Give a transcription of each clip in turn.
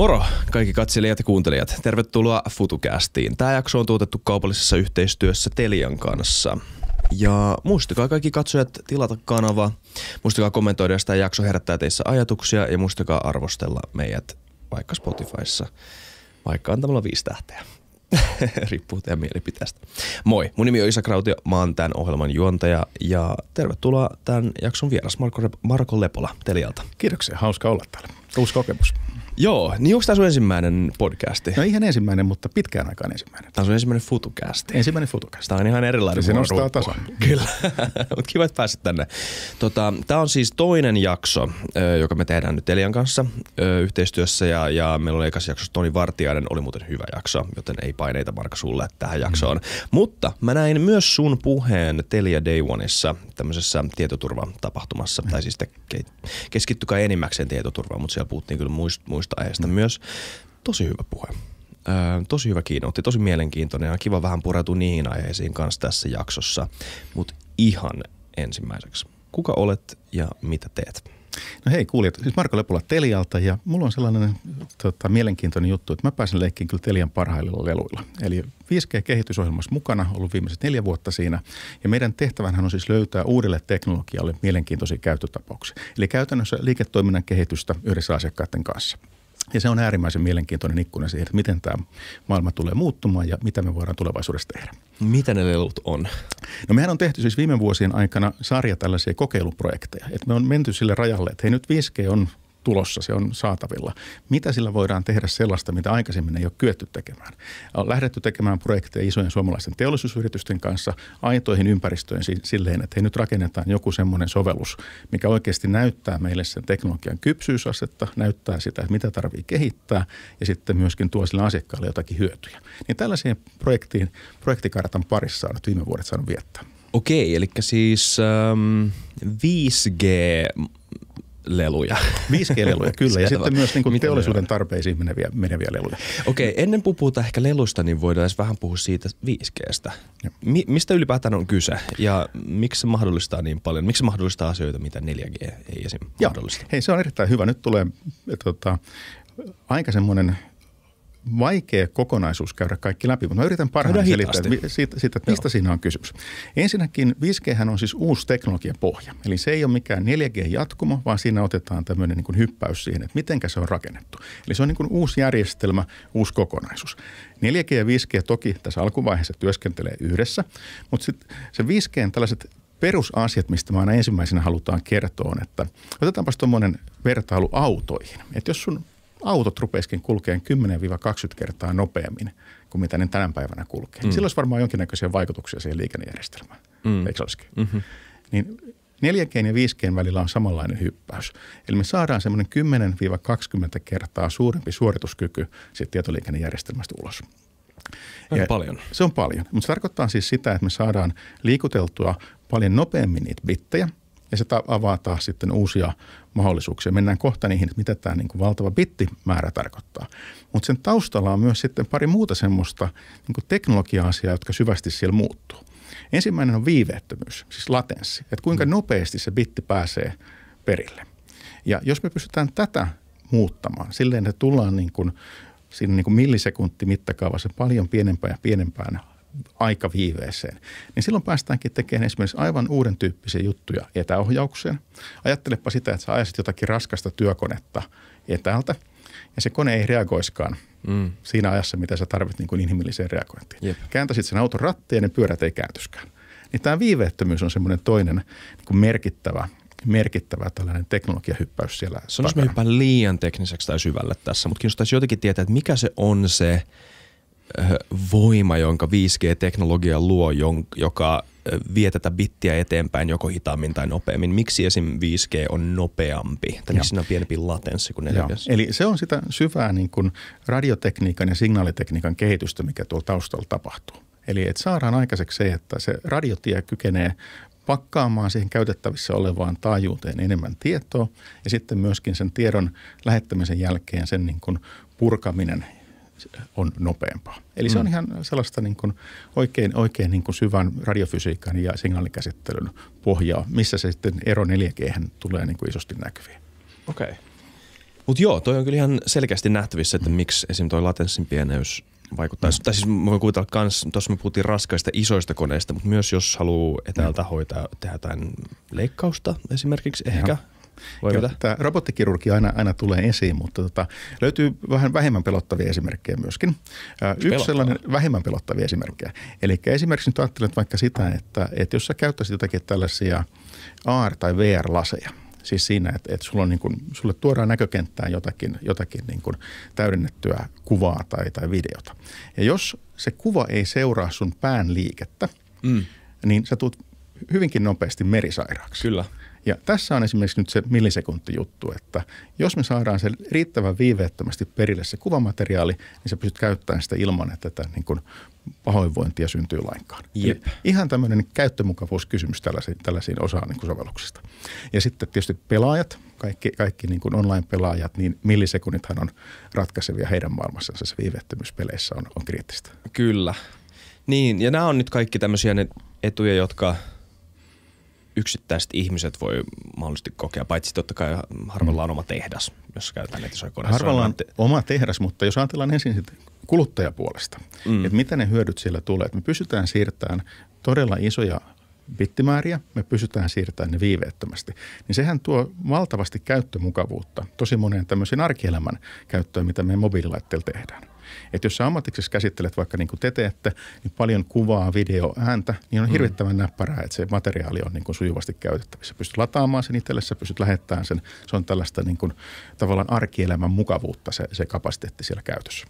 Moro kaikki katselijat ja kuuntelijat. Tervetuloa FutuCastiin. Tämä jakso on tuotettu kaupallisessa yhteistyössä Telian kanssa. Ja muistakaa kaikki katsojat tilata kanava. Muistakaa kommentoida, jos tämä jakso herättää teissä ajatuksia. Ja muistakaa arvostella meidät vaikka Spotifyssa, vaikka antamalla viisi tähteä. Riippuu teidän mielipiteestä. Moi, mun nimi on Isa Krautio, mä oon tämän ohjelman juontaja ja tervetuloa tämän jakson vieras Marko, Rep- Marko Lepola Telialta. Kiitoksia, hauska olla täällä. Uusi kokemus. Joo, niin onko tämä sun ensimmäinen podcasti? No ihan ensimmäinen, mutta pitkään aikaan ensimmäinen. Tämä on sun ensimmäinen futukästi. Ensimmäinen futukästi. Tämä on ihan erilainen Se nostaa tason. Kyllä, mutta kiva, että pääsit tänne. Tota, tämä on siis toinen jakso, joka me tehdään nyt Elian kanssa yhteistyössä ja, ja meillä oli ekas jakso Toni Vartiainen, oli muuten hyvä jakso, joten ei paineita Marka sulle tähän mm. jaksoon. Mm. Mutta mä näin myös sun puheen Telia Day Oneissa tämmöisessä tietoturvatapahtumassa, mm. tai siis te keskittykää enimmäkseen tietoturvaan, mutta siellä puhuttiin kyllä muist, muist monista aiheista mm. myös. Tosi hyvä puhe. Ö, tosi hyvä kiinnotti, tosi mielenkiintoinen ja kiva vähän pureutua niihin aiheisiin kanssa tässä jaksossa. Mutta ihan ensimmäiseksi, kuka olet ja mitä teet? No hei kuulijat, siis Marko Lepula Telialta ja mulla on sellainen tota, mielenkiintoinen juttu, että mä pääsen leikkiin kyllä Telian parhailla leluilla. Eli 5G-kehitysohjelmassa mukana, ollut viimeiset neljä vuotta siinä. Ja meidän tehtävänhän on siis löytää uudelle teknologialle mielenkiintoisia käyttötapauksia. Eli käytännössä liiketoiminnan kehitystä yhdessä asiakkaiden kanssa. Ja se on äärimmäisen mielenkiintoinen ikkuna siihen, että miten tämä maailma tulee muuttumaan ja mitä me voidaan tulevaisuudessa tehdä. Mitä ne lelut on? No mehän on tehty siis viime vuosien aikana sarja tällaisia kokeiluprojekteja. Että me on menty sille rajalle, että hei nyt 5G on tulossa, se on saatavilla. Mitä sillä voidaan tehdä sellaista, mitä aikaisemmin ei ole kyetty tekemään? On lähdetty tekemään projekteja isojen suomalaisten teollisuusyritysten kanssa aitoihin ympäristöihin silleen, että hei nyt rakennetaan joku semmoinen sovellus, mikä oikeasti näyttää meille sen teknologian kypsyysasetta, näyttää sitä, että mitä tarvii kehittää ja sitten myöskin tuo sille asiakkaalle jotakin hyötyjä. Niin tällaiseen projektiin, projektikartan parissa on viime vuodet saanut viettää. Okei, eli siis 5G leluja. 5G-leluja, kyllä. Selvä. Ja sitten myös niin kuin teollisuuden tarpeisiin meneviä, meneviä leluja. Okei, ennen puhutaan ehkä lelusta, niin voidaan edes vähän puhua siitä 5Gstä. Mi- mistä ylipäätään on kyse ja miksi se mahdollistaa niin paljon? Miksi se mahdollistaa asioita, mitä 4G ei esim. mahdollista? Hei, se on erittäin hyvä. Nyt tulee tota, aika semmoinen vaikea kokonaisuus käydä kaikki läpi, mutta mä yritän parhaani selittää siitä, siitä että mistä Joo. siinä on kysymys. Ensinnäkin 5G on siis uusi teknologian pohja, eli se ei ole mikään 4G-jatkumo, vaan siinä otetaan tämmöinen niin kuin hyppäys siihen, että mitenkä se on rakennettu. Eli se on niin kuin uusi järjestelmä, uusi kokonaisuus. 4G ja 5G toki tässä alkuvaiheessa työskentelee yhdessä, mutta sitten se 5G tällaiset perusasiat, mistä mä aina ensimmäisenä halutaan kertoa, että otetaanpa tuommoinen vertailu autoihin. Että jos sun autot rupeskin kulkeen 10-20 kertaa nopeammin kuin mitä ne tänä päivänä kulkee. Mm. Sillä olisi varmaan jonkinnäköisiä vaikutuksia siihen liikennejärjestelmään, mm. eikö olisikin? Mm-hmm. Niin 4G ja 5G välillä on samanlainen hyppäys. Eli me saadaan semmoinen 10-20 kertaa suurempi suorituskyky siitä tietoliikennejärjestelmästä ulos. Ja paljon. Se on paljon. Mutta se tarkoittaa siis sitä, että me saadaan liikuteltua paljon nopeammin niitä bittejä – ja se avaa taas sitten uusia mahdollisuuksia. Mennään kohta niihin, että mitä tämä niin kuin valtava bittimäärä tarkoittaa. Mutta sen taustalla on myös sitten pari muuta semmoista niin teknologia-asiaa, jotka syvästi siellä muuttuu. Ensimmäinen on viiveettömyys, siis latenssi, että kuinka mm. nopeasti se bitti pääsee perille. Ja jos me pystytään tätä muuttamaan silleen, että tullaan niin kuin siinä niin kuin millisekunti mittakaavassa paljon pienempään ja pienempään aika viiveeseen, niin silloin päästäänkin tekemään esimerkiksi aivan uuden tyyppisiä juttuja etäohjaukseen. Ajattelepa sitä, että sä ajasit jotakin raskasta työkonetta etäältä ja se kone ei reagoiskaan mm. siinä ajassa, mitä sä tarvit niin kuin inhimilliseen reagointiin. Jep. Kääntäsit sen auton rattiin, ja ne pyörät ei kääntyskään. Niin tämä viiveettömyys on semmoinen toinen niin kuin merkittävä merkittävä tällainen teknologiahyppäys siellä. Sanoisin, me liian tekniseksi tai syvälle tässä, mutta kiinnostaisi jotenkin tietää, että mikä se on se voima, jonka 5G-teknologia luo, joka vie tätä bittiä eteenpäin joko hitaammin tai nopeammin. Miksi esim. 5G on nopeampi? Tai miksi siinä on pienempi latenssi kuin 4 Eli se on sitä syvää niin kuin radiotekniikan ja signaalitekniikan kehitystä, mikä tuolla taustalla tapahtuu. Eli että saadaan aikaiseksi se, että se radiotie kykenee pakkaamaan siihen käytettävissä olevaan taajuuteen enemmän tietoa ja sitten myöskin sen tiedon lähettämisen jälkeen sen niin kuin purkaminen on nopeampaa. Eli se on mm. ihan sellaista niin kuin oikein, oikein niin kuin syvän radiofysiikan ja signaalikäsittelyn pohjaa, missä se sitten ero 4 g tulee niin kuin isosti näkyviin. Okei. Okay. Mutta joo, toi on kyllä ihan selkeästi nähtävissä, että mm. miksi esim. toi latenssin pieneys vaikuttaa. Mm. Tai siis mä voin kuvitella kans, tuossa me puhuttiin raskaista isoista koneista, mutta myös jos haluaa etäältä mm. hoitaa, tehdä jotain leikkausta esimerkiksi ehkä, ja voi Kyllä, tämä robottikirurgi aina, aina tulee esiin, mutta tota, löytyy vähän vähemmän pelottavia esimerkkejä myöskin. Ää, yksi Pelottava. sellainen vähemmän pelottavia esimerkkejä. Eli esimerkiksi nyt ajattelet vaikka sitä, että, että jos sä käyttäisit jotakin tällaisia AR- tai VR-laseja, Siis siinä, että, että sulla on niin kuin, sulle tuodaan näkökenttään jotakin, jotakin niin kuin täydennettyä kuvaa tai, tai videota. Ja jos se kuva ei seuraa sun pään liikettä, mm. niin sä tulet hyvinkin nopeasti merisairaaksi. Kyllä. Ja tässä on esimerkiksi nyt se millisekuntijuttu, että jos me saadaan se riittävän viiveettömästi perille se kuvamateriaali, niin sä pystyt käyttämään sitä ilman, että tätä niin kuin pahoinvointia syntyy lainkaan. Jep. ihan tämmöinen käyttömukavuuskysymys tällaisiin, tällaisiin osaan niin sovelluksista. Ja sitten tietysti pelaajat, kaikki, kaikki niin kuin online-pelaajat, niin millisekunnithan on ratkaisevia heidän maailmassansa. Se viiveettömyys peleissä on, on kriittistä. Kyllä. Niin, ja nämä on nyt kaikki tämmöisiä ne etuja, jotka – yksittäiset ihmiset voi mahdollisesti kokea, paitsi totta kai harvalla on oma tehdas, jos käytetään netisoikoneessa. Harvalla on oma tehdas, mutta jos ajatellaan ensin sitä kuluttajapuolesta, mm. että mitä ne hyödyt siellä tulee. Että me pysytään siirtämään todella isoja bittimääriä, me pysytään siirtämään ne viiveettömästi. Niin sehän tuo valtavasti käyttömukavuutta tosi moneen tämmöisen arkielämän käyttöön, mitä me mobiililaitteilla tehdään. Että jos sä ammatiksessa käsittelet vaikka niin kuin te teette, niin paljon kuvaa, video, ääntä, niin on mm. hirvittävän mm. näppärää, että se materiaali on niin kuin sujuvasti käytettävissä. Pystyt lataamaan sen itsellesi, sä pystyt lähettämään sen. Se on tällaista niin kuin, tavallaan arkielämän mukavuutta se, se kapasiteetti siellä käytössä.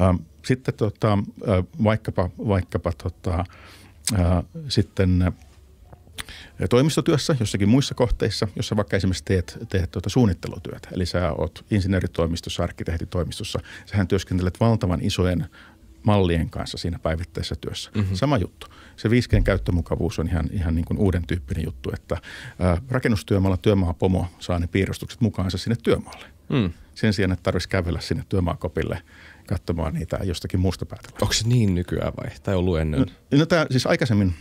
Ähm, sitten tota, äh, vaikkapa, vaikkapa tota, äh, sitten – toimistotyössä, jossakin muissa kohteissa, jossa vaikka esimerkiksi teet, teet tuota suunnittelutyötä. Eli sä oot insinööritoimistossa, arkkitehtitoimistossa. Sähän työskentelet valtavan isojen mallien kanssa siinä päivittäisessä työssä. Mm-hmm. Sama juttu. Se 5 käyttömukavuus on ihan, ihan niin kuin uuden tyyppinen juttu, että rakennustyömaalla rakennustyömaalla työmaapomo saa ne piirustukset mukaansa sinne työmaalle. Mm. Sen sijaan, että tarvitsisi kävellä sinne työmaakopille katsomaan niitä jostakin muusta päätellä. Onko se niin nykyään vai? Tai ollut ennen? No, no tämä siis aikaisemmin –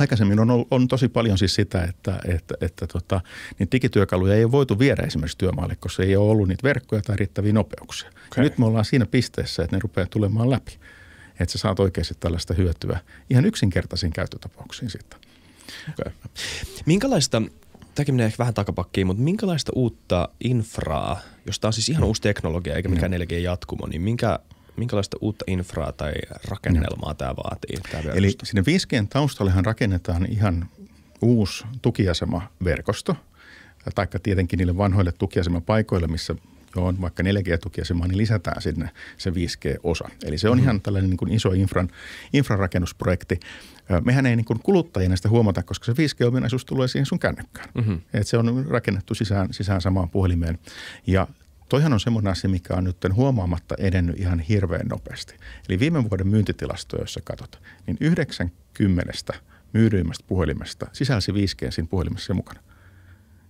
aikaisemmin on, on tosi paljon siis sitä, että, että, että tota, niin digityökaluja ei ole voitu viedä esimerkiksi työmaalle, koska ei ole ollut niitä verkkoja tai riittäviä nopeuksia. Okay. Nyt me ollaan siinä pisteessä, että ne rupeaa tulemaan läpi, että sä saat oikeasti tällaista hyötyä ihan yksinkertaisiin käyttötapauksiin sitten. Okay. Minkälaista, tämäkin menee ehkä vähän takapakkiin, mutta minkälaista uutta infraa, josta on siis ihan mm. uusi teknologia eikä mikään 4G-jatkumo, mm. niin minkä minkälaista uutta infraa tai rakennelmaa no. tämä vaatii? Tämä Eli sinne 5 g taustallehan rakennetaan ihan uusi tukiasemaverkosto, taikka tietenkin niille vanhoille tukiasemapaikoille, missä jo on vaikka 4G-tukiasemaa, niin lisätään sinne se 5G-osa. Eli se on mm-hmm. ihan tällainen niin kuin iso infran, infrarakennusprojekti. Mehän ei niin kuin kuluttajina sitä huomata, koska se 5G-ominaisuus tulee siihen sun kännykkään. Mm-hmm. Et se on rakennettu sisään, sisään samaan puhelimeen. Ja Toihan on semmoinen asia, mikä on nyt huomaamatta edennyt ihan hirveän nopeasti. Eli viime vuoden myyntitilastoja, joissa katsot, niin 90 myydyimmästä puhelimesta sisälsi 5G siinä puhelimessa mukana.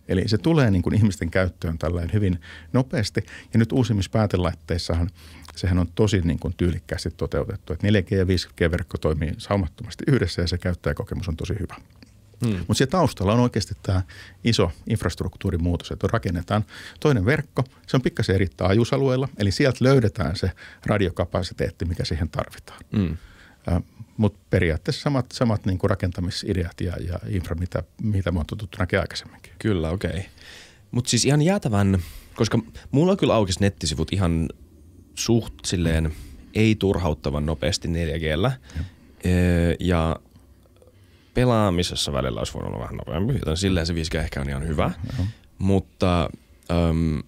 Eli se tulee niin kuin ihmisten käyttöön tällainen hyvin nopeasti. Ja nyt uusimmissa päätelaitteissahan sehän on tosi niin kuin tyylikkäästi toteutettu. Että 4G ja 5G-verkko toimii saumattomasti yhdessä ja se käyttäjäkokemus on tosi hyvä. Mm. Mutta siellä taustalla on oikeasti tämä iso infrastruktuurin muutos, että rakennetaan toinen verkko, se on pikkasen eri taajuusalueella, eli sieltä löydetään se radiokapasiteetti, mikä siihen tarvitaan. Mm. Mutta periaatteessa samat, samat niinku rakentamisideat ja, ja infra, mitä, mitä me on tuttu näkemään aikaisemminkin. Kyllä, okei. Okay. Mutta siis ihan jäätävän, koska mulla kyllä aukesi nettisivut ihan suht silleen ei turhauttavan nopeasti 4 g ja pelaamisessa välillä olisi voinut olla vähän nopeampi, joten silleen se 5G ehkä on ihan hyvä. Mm-hmm. Mutta äm,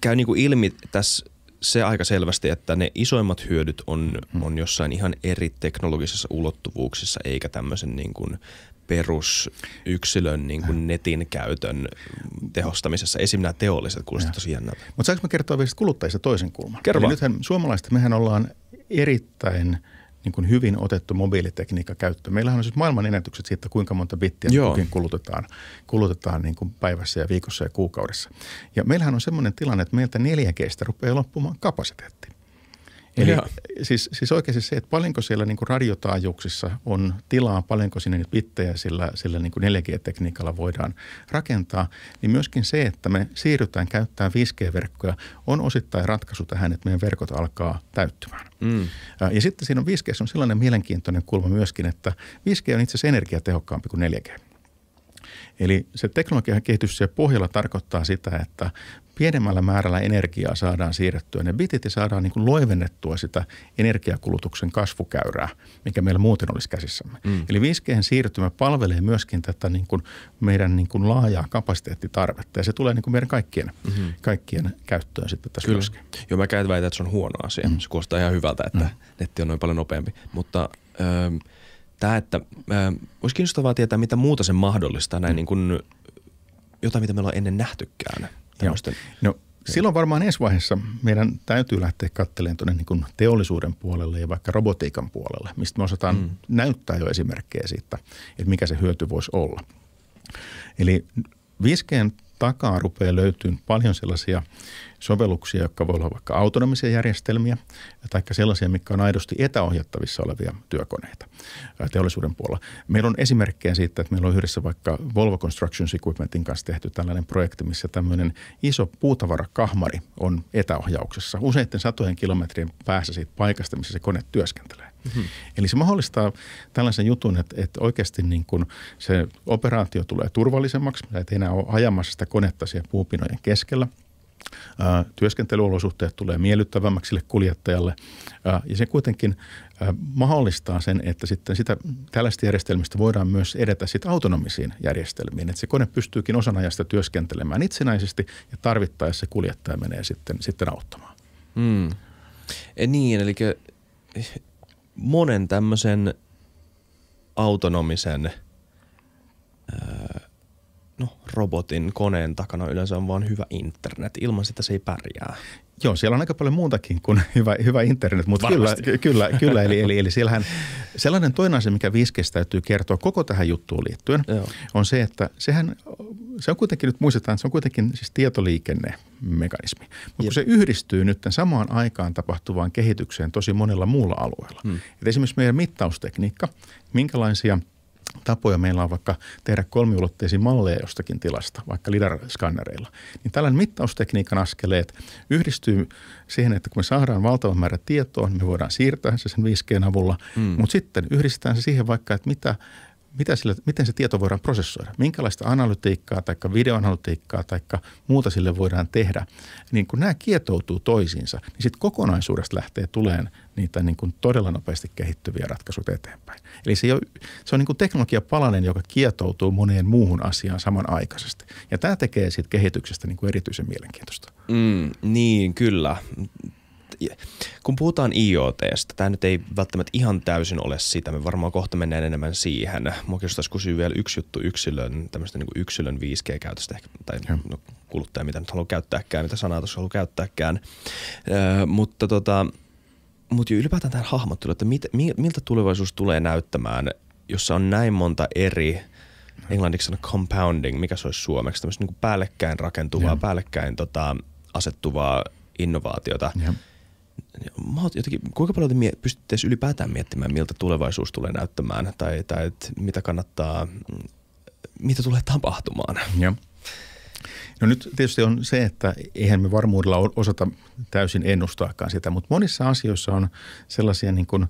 käy niinku ilmi tässä se aika selvästi, että ne isoimmat hyödyt on, mm. on jossain ihan eri teknologisissa ulottuvuuksissa, eikä tämmöisen niin kuin perusyksilön niin kuin äh. netin käytön tehostamisessa. Esim. nämä teolliset kuulostavat äh. tosi jännältä. Mutta saanko mä kertoa vielä kuluttajista toisen kulman? Kerro Nythän suomalaiset, mehän ollaan erittäin – niin kuin hyvin otettu mobiilitekniikka käyttöön. Meillähän on siis maailman ennätykset siitä, kuinka monta bittiä kukin kulutetaan, kulutetaan niin kuin päivässä ja viikossa ja kuukaudessa. Ja meillähän on sellainen tilanne, että meiltä 4 g rupeaa loppumaan kapasiteetti. Eli ja. siis, siis oikeasti se, että paljonko siellä niin kuin radiotaajuuksissa on tilaa, paljonko sinne bittejä sillä, sillä niin kuin 4G-tekniikalla voidaan rakentaa, niin myöskin se, että me siirrytään käyttämään 5G-verkkoja, on osittain ratkaisu tähän, että meidän verkot alkaa täyttymään. Mm. Ja sitten siinä on 5G on sellainen mielenkiintoinen kulma myöskin, että 5G on itse asiassa energiatehokkaampi kuin 4G. Eli se teknologian kehitys siellä pohjalla tarkoittaa sitä, että pienemmällä määrällä energiaa saadaan siirrettyä ne bitit ja saadaan niin kuin loivennettua sitä energiakulutuksen kasvukäyrää, mikä meillä muuten olisi käsissämme. Mm. Eli 5G-siirtymä palvelee myöskin tätä niin kuin meidän niin kuin laajaa kapasiteettitarvetta ja se tulee niin kuin meidän kaikkien, mm-hmm. kaikkien käyttöön sitten tässä Kyllä. myöskin. Joo, mä käytän väitä, että se on huono asia. Mm. Se kuulostaa ihan hyvältä, että mm. netti on noin paljon nopeampi, mutta... Öö, ähm, Tämä, että ähm, olisi kiinnostavaa tietää, mitä muuta se mahdollistaa, näin mm. niin kuin, jotain, mitä me ollaan ennen nähtykään tämmöisten. No, silloin varmaan ensi vaiheessa meidän täytyy lähteä katselemaan tuonne niin teollisuuden puolelle ja vaikka robotiikan puolelle, mistä me osataan mm. näyttää jo esimerkkejä siitä, että mikä se hyöty voisi olla. Eli 5 takaa rupeaa löytyy paljon sellaisia sovelluksia, jotka voi olla vaikka autonomisia järjestelmiä tai sellaisia, mitkä on aidosti etäohjattavissa olevia työkoneita teollisuuden puolella. Meillä on esimerkkejä siitä, että meillä on yhdessä vaikka Volvo Construction Equipmentin kanssa tehty tällainen projekti, missä tämmöinen iso puutavarakahmari on etäohjauksessa useiden satojen kilometrien päässä siitä paikasta, missä se kone työskentelee. Mm-hmm. Eli se mahdollistaa tällaisen jutun, että, että oikeasti niin kun se operaatio tulee turvallisemmaksi. että ei enää ole ajamassa sitä konetta siellä puupinojen keskellä – työskentelyolosuhteet tulee miellyttävämmäksi sille kuljettajalle ja se kuitenkin mahdollistaa sen, että sitten sitä, tällaista järjestelmistä voidaan myös edetä sitten autonomisiin järjestelmiin. Että se kone pystyykin osan ajasta työskentelemään itsenäisesti ja tarvittaessa kuljettaja menee sitten, sitten auttamaan. Hmm. E, niin, eli monen tämmöisen autonomisen – no, robotin, koneen takana yleensä on vain hyvä internet. Ilman sitä se ei pärjää. Joo, siellä on aika paljon muutakin kuin hyvä, hyvä internet, mutta kyllä, kyllä, kyllä eli, eli, eli siellähän sellainen toinen asia, mikä viiskeistä täytyy kertoa koko tähän juttuun liittyen, Joo. on se, että sehän, se on kuitenkin, nyt muistetaan, että se on kuitenkin siis tietoliikennemekanismi. Mutta kun se yhdistyy nyt samaan aikaan tapahtuvaan kehitykseen tosi monella muulla alueella. Hmm. Et esimerkiksi meidän mittaustekniikka, minkälaisia – tapoja meillä on vaikka tehdä kolmiulotteisia malleja jostakin tilasta, vaikka LIDAR-skannereilla, niin tällainen mittaustekniikan askeleet yhdistyy siihen, että kun me saadaan valtava määrä tietoa, niin me voidaan siirtää se sen 5 g avulla, mm. mutta sitten yhdistetään se siihen vaikka, että mitä mitä sille, miten se tieto voidaan prosessoida, minkälaista analytiikkaa tai videoanalytiikkaa tai muuta sille voidaan tehdä, niin kun nämä kietoutuu toisiinsa, niin sitten kokonaisuudesta lähtee tuleen niitä niin kuin todella nopeasti kehittyviä ratkaisuja eteenpäin. Eli se, ole, se on niin kuin teknologia palanen, joka kietoutuu moneen muuhun asiaan samanaikaisesti. Ja tämä tekee siitä kehityksestä niin kuin erityisen mielenkiintoista. Mm, niin, kyllä. Yeah kun puhutaan IoTsta, tämä nyt ei välttämättä ihan täysin ole sitä, me varmaan kohta mennään enemmän siihen. Mua kiinnostaisi kysyä vielä yksi juttu yksilön, tämmöistä niin yksilön 5G-käytöstä, tai ja. no, kuluttaja mitä nyt haluaa käyttääkään, mitä sanaa tuossa haluaa käyttääkään. Ö, mutta tota, jo ylipäätään tämä hahmottelu, että mit, miltä tulevaisuus tulee näyttämään, jossa on näin monta eri englanniksi sanoa compounding, mikä se olisi suomeksi, tämmöistä niin päällekkäin rakentuvaa, yeah. päällekkäin tota, asettuvaa innovaatiota. Yeah mä oot jotenkin, kuinka paljon te pystytte ylipäätään miettimään, miltä tulevaisuus tulee näyttämään tai, tai et mitä kannattaa, mm, mitä tulee tapahtumaan? Joo. No nyt tietysti on se, että eihän me varmuudella osata täysin ennustaakaan sitä, mutta monissa asioissa on sellaisia niin kuin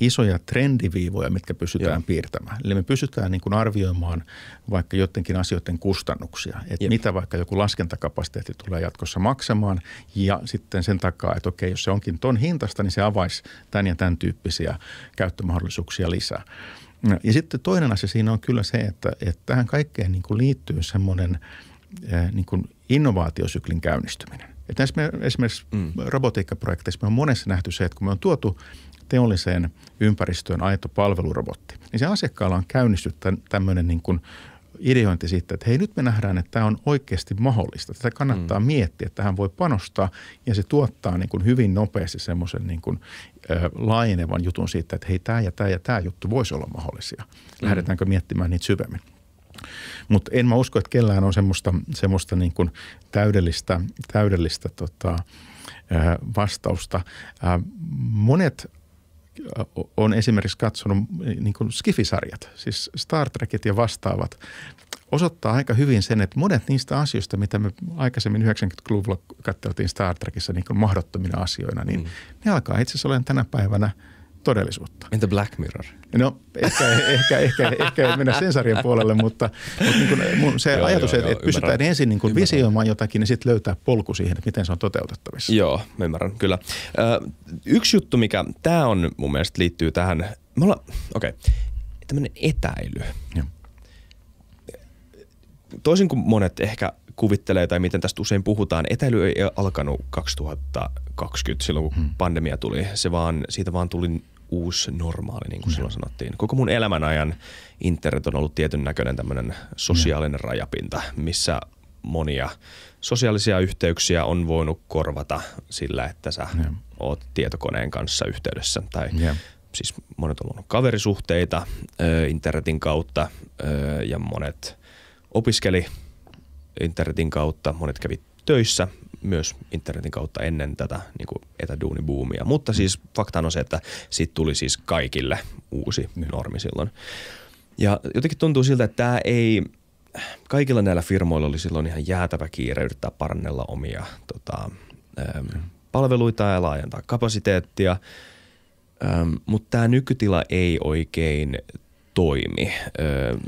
isoja trendiviivoja, mitkä pystytään Joo. piirtämään. Eli me pystytään niin kuin arvioimaan vaikka jotenkin asioiden kustannuksia, että Jep. mitä vaikka joku laskentakapasiteetti tulee jatkossa maksamaan ja sitten sen takaa, että okei, jos se onkin ton hintasta, niin se avaisi tämän ja tämän tyyppisiä käyttömahdollisuuksia lisää. Ja sitten toinen asia siinä on kyllä se, että, että tähän kaikkeen niin kuin liittyy semmoinen eh, niin kuin innovaatiosyklin käynnistyminen. Että esimerkiksi mm. robotiikkaprojekteissa me on monessa nähty se, että kun me on tuotu teolliseen ympäristöön aito palvelurobotti, niin se asiakkaalla on käynnistynyt tämmöinen niin kuin ideointi siitä, että hei nyt me nähdään, että tämä on oikeasti mahdollista. Tätä kannattaa mm. miettiä, että tähän voi panostaa ja se tuottaa niin kuin hyvin nopeasti semmoisen niin kuin, ö, laajenevan jutun siitä, että hei tämä ja tämä ja tämä juttu voisi olla mahdollisia. Mm. Lähdetäänkö miettimään niitä syvemmin? Mutta en mä usko, että kellään on semmoista, semmoista niin kuin täydellistä, täydellistä tota, ö, vastausta. Ö, monet on esimerkiksi katsonut niin kuin skifisarjat, siis Star Trekit ja vastaavat, osoittaa aika hyvin sen, että monet niistä asioista, mitä me aikaisemmin 90-luvulla katseltiin Star Trekissa niin kuin mahdottomina asioina, niin mm. ne alkaa itse asiassa olemaan tänä päivänä – todellisuutta. Entä Black Mirror? No ehkä, ehkä, ehkä, ehkä mennä sen sarjan puolelle, mutta, mutta niin kuin mun se joo, ajatus, joo, että, joo, että pystytään ymmärrän. ensin niin kuin visioimaan jotakin niin sitten löytää polku siihen, että miten se on toteutettavissa. Joo, mä ymmärrän, kyllä. Ö, yksi juttu, mikä tämä on mun mielestä liittyy tähän, me ollaan, okei, okay, tämmöinen etäily. Joo. Toisin kuin monet ehkä kuvittelee tai miten tästä usein puhutaan, etäily ei alkanut 2020 silloin, kun hmm. pandemia tuli. Se vaan, siitä vaan tuli uusi normaali, niin kuin mm. silloin sanottiin. Koko mun elämän ajan internet on ollut tietyn näköinen tämmöinen sosiaalinen mm. rajapinta, missä monia sosiaalisia yhteyksiä on voinut korvata sillä, että sä yeah. oot tietokoneen kanssa yhteydessä. Tai yeah. siis monet on ollut kaverisuhteita ö, internetin kautta ö, ja monet opiskeli internetin kautta, monet kävi töissä myös internetin kautta ennen tätä niin kuin etäduunibuumia. Mutta mm. siis fakta on se, että siitä tuli siis kaikille uusi niin. normi silloin. Ja jotenkin tuntuu siltä, että tämä ei, kaikilla näillä firmoilla oli silloin ihan jäätävä kiire yrittää parannella omia tota, äm, mm. palveluita ja laajentaa kapasiteettia. Ähm, mutta tämä nykytila ei oikein toimi. Ähm,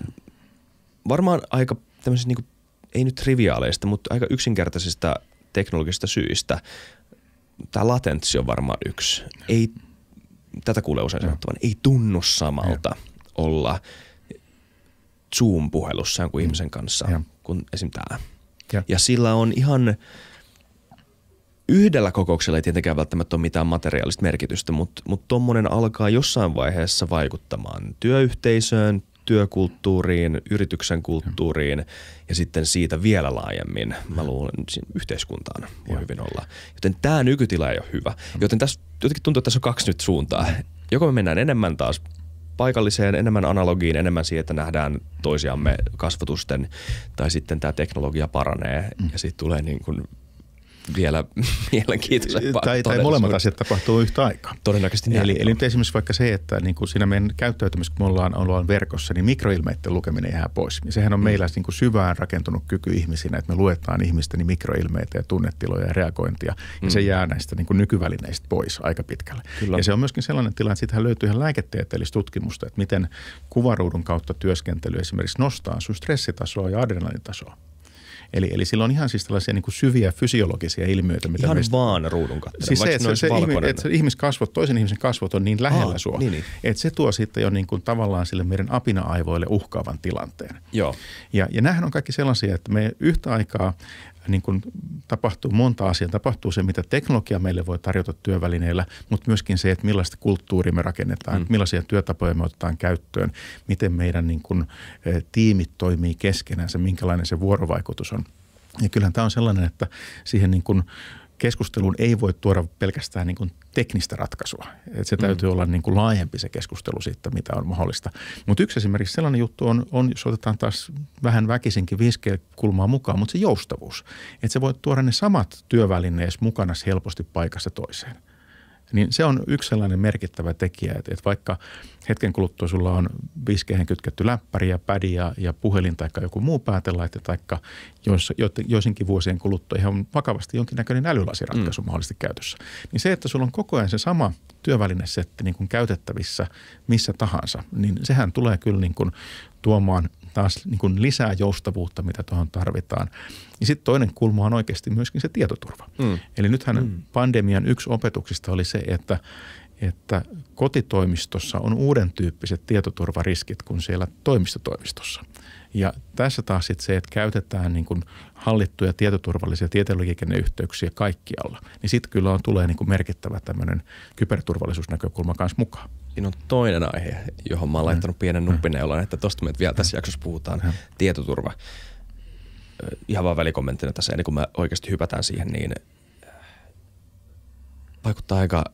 varmaan aika tämmöisistä, niin kuin, ei nyt triviaaleista, mutta aika yksinkertaisista teknologisista syistä. Tämä latenssi on varmaan yksi. Ei, tätä kuulee usein sanottavan, ei tunnu samalta ja. olla Zoom-puhelussa jonkun mm. ihmisen kanssa ja. kuin esim. tämä. Ja. ja sillä on ihan yhdellä kokouksella ei tietenkään välttämättä ole mitään materiaalista merkitystä, mutta tuommoinen alkaa jossain vaiheessa vaikuttamaan työyhteisöön, työkulttuuriin, yrityksen kulttuuriin ja sitten siitä vielä laajemmin, mä luulen, yhteiskuntaan voi hyvin olla. Joten tämä nykytila ei ole hyvä. Joten tässä jotenkin tuntuu, että tässä on kaksi nyt suuntaa. Joko me mennään enemmän taas paikalliseen, enemmän analogiin, enemmän siihen, että nähdään toisiamme kasvatusten, tai sitten tämä teknologia paranee mm. ja siitä tulee niin kuin vielä mielenkiintoisempaa. Tai, tai molemmat asiat tapahtuu yhtä aikaa. Todennäköisesti näin. Eli, eli nyt esimerkiksi vaikka se, että niin kuin siinä meidän käyttäytymisessä, kun me ollaan, ollaan verkossa, niin mikroilmeiden lukeminen jää pois. Ja sehän on mm. meillä niin kuin syvään rakentunut kyky ihmisinä, että me luetaan ihmisten niin mikroilmeitä ja tunnetiloja ja reagointia. Mm. Ja se jää näistä niin kuin nykyvälineistä pois aika pitkälle. Kyllä. Ja se on myöskin sellainen tilanne, että siitähän löytyy ihan lääketieteellistä tutkimusta, että miten kuvaruudun kautta työskentely esimerkiksi nostaa sun stressitasoa ja adrenalinitasoa. Eli, eli sillä on ihan siis tällaisia niin kuin syviä fysiologisia ilmiöitä. Mitä ihan meistä... vaan ruudun katsella. Siis se, että se, ihmi, että se ihmiskasvot, toisen ihmisen kasvot on niin lähellä Aa, sua, niin, niin. että se tuo sitten jo niin kuin tavallaan sille meidän apina-aivoille uhkaavan tilanteen. Joo. Ja, ja näähän on kaikki sellaisia, että me yhtä aikaa niin kuin tapahtuu monta asiaa. Tapahtuu se, mitä teknologia meille voi tarjota työvälineillä, mutta myöskin se, että millaista kulttuuria me rakennetaan, mm. millaisia työtapoja me otetaan käyttöön, miten meidän niin kuin, e, tiimit toimii keskenään, se minkälainen se vuorovaikutus on. Ja kyllähän tämä on sellainen, että siihen niin kuin – keskusteluun ei voi tuoda pelkästään niin kuin teknistä ratkaisua. Et se mm. täytyy olla niin kuin laajempi se keskustelu siitä, mitä on mahdollista. Mutta yksi esimerkiksi sellainen juttu on, on, jos otetaan taas vähän väkisinkin 5G-kulmaa mukaan, mutta se joustavuus. Että se voi tuoda ne samat työvälineet mukana helposti paikasta toiseen – niin se on yksi sellainen merkittävä tekijä, että, että vaikka hetken kuluttua sulla on viskeihin kytketty läppäri ja pädi ja, ja puhelin tai joku muu päätelaite tai jos, jo, joisinkin vuosien kuluttua ihan vakavasti jonkinnäköinen älylasiratkaisu mm. mahdollisesti käytössä. Niin se, että sulla on koko ajan se sama työvälinesetti niin kuin käytettävissä missä tahansa, niin sehän tulee kyllä niin kuin tuomaan taas niin kuin lisää joustavuutta, mitä tuohon tarvitaan. Ja sitten toinen kulma on oikeasti myöskin se tietoturva. Mm. Eli nythän mm. pandemian yksi opetuksista oli se, että, että kotitoimistossa on uuden tyyppiset tietoturvariskit kuin siellä toimistotoimistossa. Ja tässä taas sitten se, että käytetään niin kuin hallittuja tietoturvallisia tietoliikenneyhteyksiä kaikkialla, niin sitten kyllä on, tulee niin kuin merkittävä tämmöinen kyberturvallisuusnäkökulma myös mukaan. Siinä on toinen aihe, johon mä oon mm. laittanut pienen mm. nuppineulan, että tosta me vielä tässä jaksossa puhutaan, mm. tietoturva. Ihan vaan välikommenttina tässä, ennen kuin mä oikeasti hypätään siihen, niin äh, vaikuttaa aika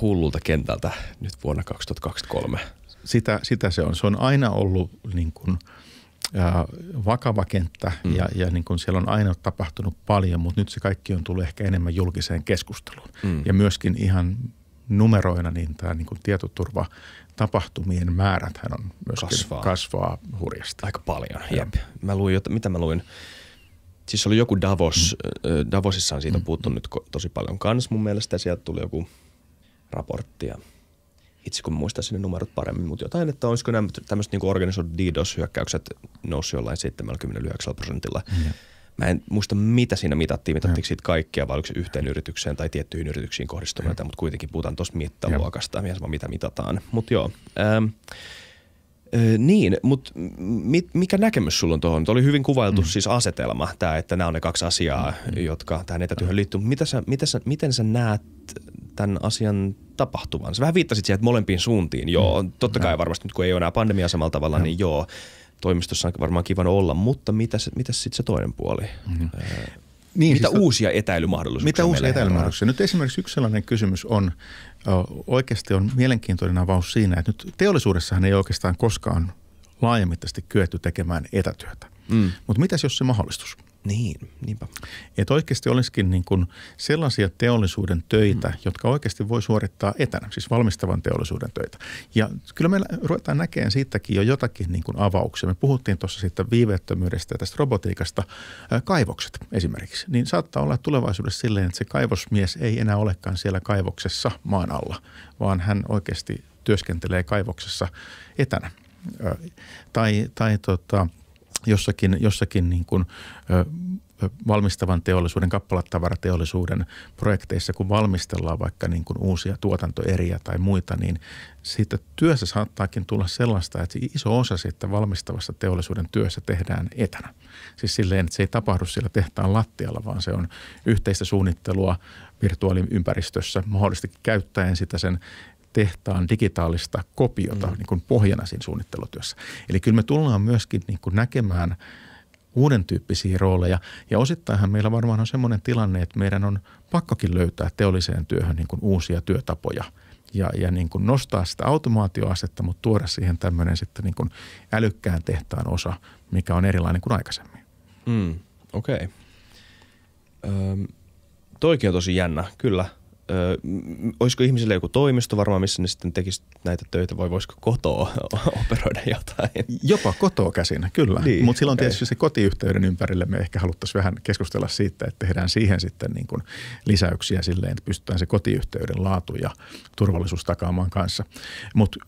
hullulta kentältä nyt vuonna 2023. Sitä, sitä se on. Se on aina ollut niin kuin, ää, äh, vakava kenttä mm. ja, ja niin kuin siellä on aina tapahtunut paljon, mutta nyt se kaikki on tullut ehkä enemmän julkiseen keskusteluun. Mm. Ja myöskin ihan numeroina, niin tämä niin kuin tietoturva tapahtumien määrät hän on myös kasvaa. kasvaa hurjasti. Aika paljon, jep. Mä luin, mitä mä luin? Siis oli joku Davos, mm. Davosissa on siitä mm. puuttunut tosi paljon kans mun mielestä ja sieltä tuli joku raportti ja itse kun muistan sinne numerot paremmin, mutta jotain, että olisiko nämä tämmöiset niin organisoidut DDoS-hyökkäykset noussut jollain 79 prosentilla. Mm. Mä en muista, mitä siinä mitattiin. mitattiin siitä kaikkea vai oliko se yhteen yritykseen tai tiettyihin yrityksiin kohdistuneita, mutta kuitenkin puhutaan tuosta mittaluokasta, ihan mitä mitataan. Mutta joo. Ähm, äh, niin, mutta mikä näkemys sulla on tuohon? Tuo oli hyvin kuvailtu mm. siis asetelma, tää, että nämä on ne kaksi asiaa, mm. jotka tähän etätyöhön liittyy. Mitä sä, mitä sä, miten sä näet tämän asian tapahtuvan? Sä vähän viittasit siihen, että molempiin suuntiin, joo. Mm. Totta kai varmasti, nyt kun ei ole enää pandemia samalla tavalla, mm. niin joo toimistossa on varmaan kiva olla, mutta mitä, mitä sitten se toinen puoli? Mm-hmm. niin, mitä siis uusia etäilymahdollisuuksia? Mitä uusia etäilymahdollisuuksia? Nyt esimerkiksi yksi sellainen kysymys on, oikeasti on mielenkiintoinen avaus siinä, että nyt teollisuudessahan ei oikeastaan koskaan laajemmittaisesti kyetty tekemään etätyötä. Mm. Mutta mitäs jos se mahdollistus? Niin, niinpä. Että oikeasti olisikin niin kuin sellaisia teollisuuden töitä, mm. jotka oikeasti voi suorittaa etänä, siis valmistavan teollisuuden töitä. Ja kyllä me ruvetaan näkemään siitäkin jo jotakin niin kuin avauksia. Me puhuttiin tuossa siitä viiveettömyydestä ja tästä robotiikasta. Kaivokset esimerkiksi. Niin saattaa olla tulevaisuudessa silleen, että se kaivosmies ei enää olekaan siellä kaivoksessa maan alla, vaan hän oikeasti työskentelee kaivoksessa etänä. Tai, tai tota, jossakin, jossakin niin kuin, ö, valmistavan teollisuuden, kappalattavarateollisuuden projekteissa, kun valmistellaan vaikka niin kuin uusia tuotantoeriä tai muita, niin siitä työssä saattaakin tulla sellaista, että iso osa siitä valmistavassa teollisuuden työssä tehdään etänä. Siis silleen, että se ei tapahdu siellä tehtaan lattialla, vaan se on yhteistä suunnittelua virtuaaliympäristössä, mahdollisesti käyttäen sitä sen tehtaan digitaalista kopiota mm. niin kuin pohjana siinä suunnittelutyössä. Eli kyllä me tullaan myöskin niin kuin näkemään uuden tyyppisiä rooleja. Ja osittainhan meillä varmaan on sellainen tilanne, että meidän on pakkokin löytää teolliseen työhön niin kuin uusia työtapoja ja, ja niin kuin nostaa sitä automaatioasetta, mutta tuoda siihen tämmöinen sitten niin kuin älykkään tehtaan osa, mikä on erilainen kuin aikaisemmin. Mm, Okei. Okay. toikin on tosi jännä, kyllä – Öö, olisiko ihmisille joku toimisto varmaan, missä ne sitten tekisi näitä töitä vai voisiko kotoa operoida jotain? Jopa kotoa käsin, kyllä. Niin, Mutta silloin okay. tietysti se kotiyhteyden ympärille me ehkä haluttaisiin vähän keskustella siitä, että tehdään siihen sitten niin kuin lisäyksiä silleen, että pystytään se kotiyhteyden laatu ja turvallisuus takaamaan kanssa. Mutta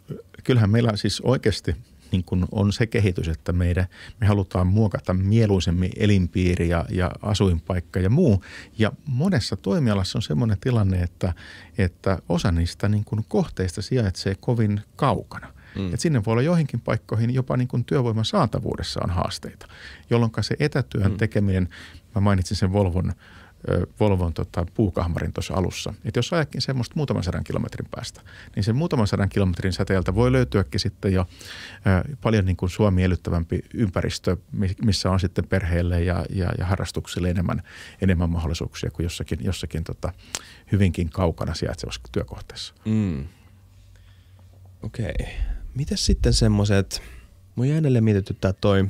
kyllähän meillä siis oikeasti – niin kun on se kehitys, että meidän, me halutaan muokata mieluisemmin elinpiiri ja, ja asuinpaikka ja muu. Ja monessa toimialassa on semmoinen tilanne, että, että osa niistä niin kun kohteista sijaitsee kovin kaukana – Mm. Et sinne voi olla joihinkin paikkoihin jopa niin kuin työvoiman saatavuudessa on haasteita, jolloin se etätyön mm. tekeminen, mä mainitsin sen Volvon Volvon tota, puukahmarin tuossa alussa. Et jos ajakin semmoista muutaman sadan kilometrin päästä, niin sen muutaman sadan kilometrin säteeltä voi löytyäkin sitten jo ö, paljon niin kuin Suomi elyttävämpi ympäristö, missä on sitten perheelle ja, ja, ja harrastuksille enemmän, enemmän mahdollisuuksia kuin jossakin, jossakin tota, hyvinkin kaukana sijaitsevassa työkohteessa. Mm. Okei. Okay. Mitäs sitten semmoiset, mun jäi mietityttää toi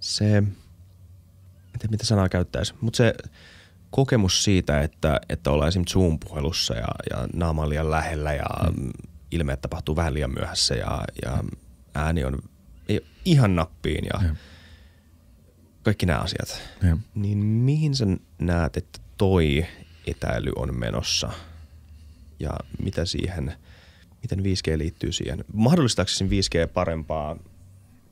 se – että mitä sanaa käyttäisi, mutta se kokemus siitä, että, että ollaan esimerkiksi Zoom-puhelussa ja, ja naama on liian lähellä ja mm. ilmeet tapahtuu vähän liian myöhässä ja, ja ääni on ei, ihan nappiin ja, ja kaikki nämä asiat. Ja. Niin mihin sä näet, että toi etäily on menossa ja mitä siihen, miten 5G liittyy siihen? Mahdollistaako 5G parempaa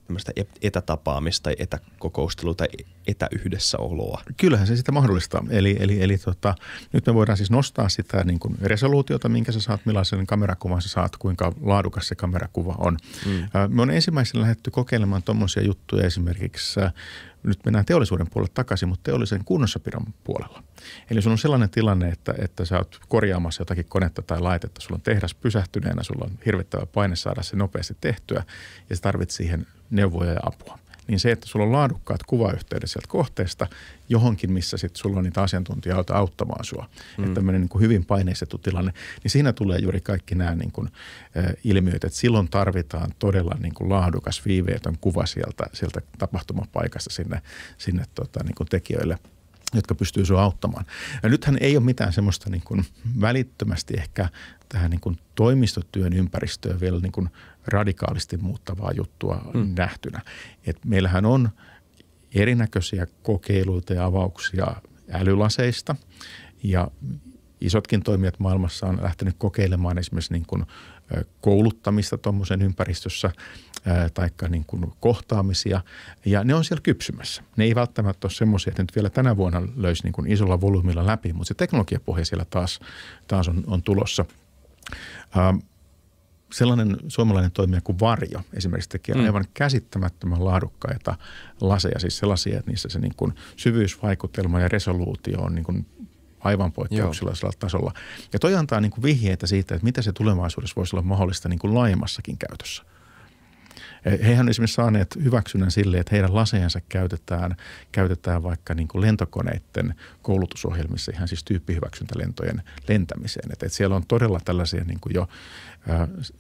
tämmöistä etätapaamista tai etäkokoustelua tai etäyhdessäoloa. Kyllähän se sitä mahdollistaa. Eli, eli, eli tota, nyt me voidaan siis nostaa sitä niin kuin resoluutiota, minkä sä saat, millaisen kamerakuvan sä saat, kuinka laadukas se kamerakuva on. Mm. Äh, me on ensimmäisenä lähdetty kokeilemaan tuommoisia juttuja esimerkiksi äh, nyt mennään teollisuuden puolelle takaisin, mutta teollisen kunnossapidon puolella. Eli sun on sellainen tilanne, että, että sä oot korjaamassa jotakin konetta tai laitetta, sulla on tehdas pysähtyneenä, sulla on hirvittävä paine saada se nopeasti tehtyä ja sä tarvit siihen neuvoja ja apua niin se, että sulla on laadukkaat kuvayhteydet sieltä kohteesta johonkin, missä sitten sulla on niitä asiantuntijoita auttamaan sua. Mm. Että tämmöinen niin hyvin paineistettu tilanne, niin siinä tulee juuri kaikki nämä niin kuin, äh, ilmiöt, että silloin tarvitaan todella niin kuin laadukas viiveetön kuva sieltä, sieltä tapahtumapaikasta sinne, sinne tota, niin kuin tekijöille jotka pystyy sinua auttamaan. Ja nythän ei ole mitään semmoista niin kuin välittömästi ehkä tähän niin kuin toimistotyön ympäristöön vielä niin kuin radikaalisti muuttavaa juttua mm. nähtynä. Et meillähän on erinäköisiä kokeiluita ja avauksia älylaseista ja isotkin toimijat maailmassa on lähtenyt kokeilemaan esimerkiksi niin kuin kouluttamista tuommoisen ympäristössä tai niin kuin kohtaamisia. Ja ne on siellä kypsymässä. Ne ei välttämättä ole semmoisia, että nyt vielä tänä vuonna löysi niin kuin isolla volyymilla läpi, mutta se teknologiapohja siellä taas, taas on, on tulossa. Ähm, sellainen suomalainen toimija kuin Varjo esimerkiksi tekee mm. aivan käsittämättömän laadukkaita laseja, siis sellaisia, että niissä se niin kuin syvyysvaikutelma ja resoluutio on niin kuin aivan poikkeuksellisella Joo. tasolla. Ja toi antaa niin kuin vihjeitä siitä, että mitä se tulevaisuudessa voisi olla mahdollista niin kuin laajemmassakin käytössä. – Hehän on esimerkiksi saaneet hyväksynnän sille, että heidän laseensa käytetään, käytetään vaikka niin kuin lentokoneiden koulutusohjelmissa ihan siis tyyppihyväksyntälentojen lentämiseen. Että, siellä on todella tällaisia niin kuin jo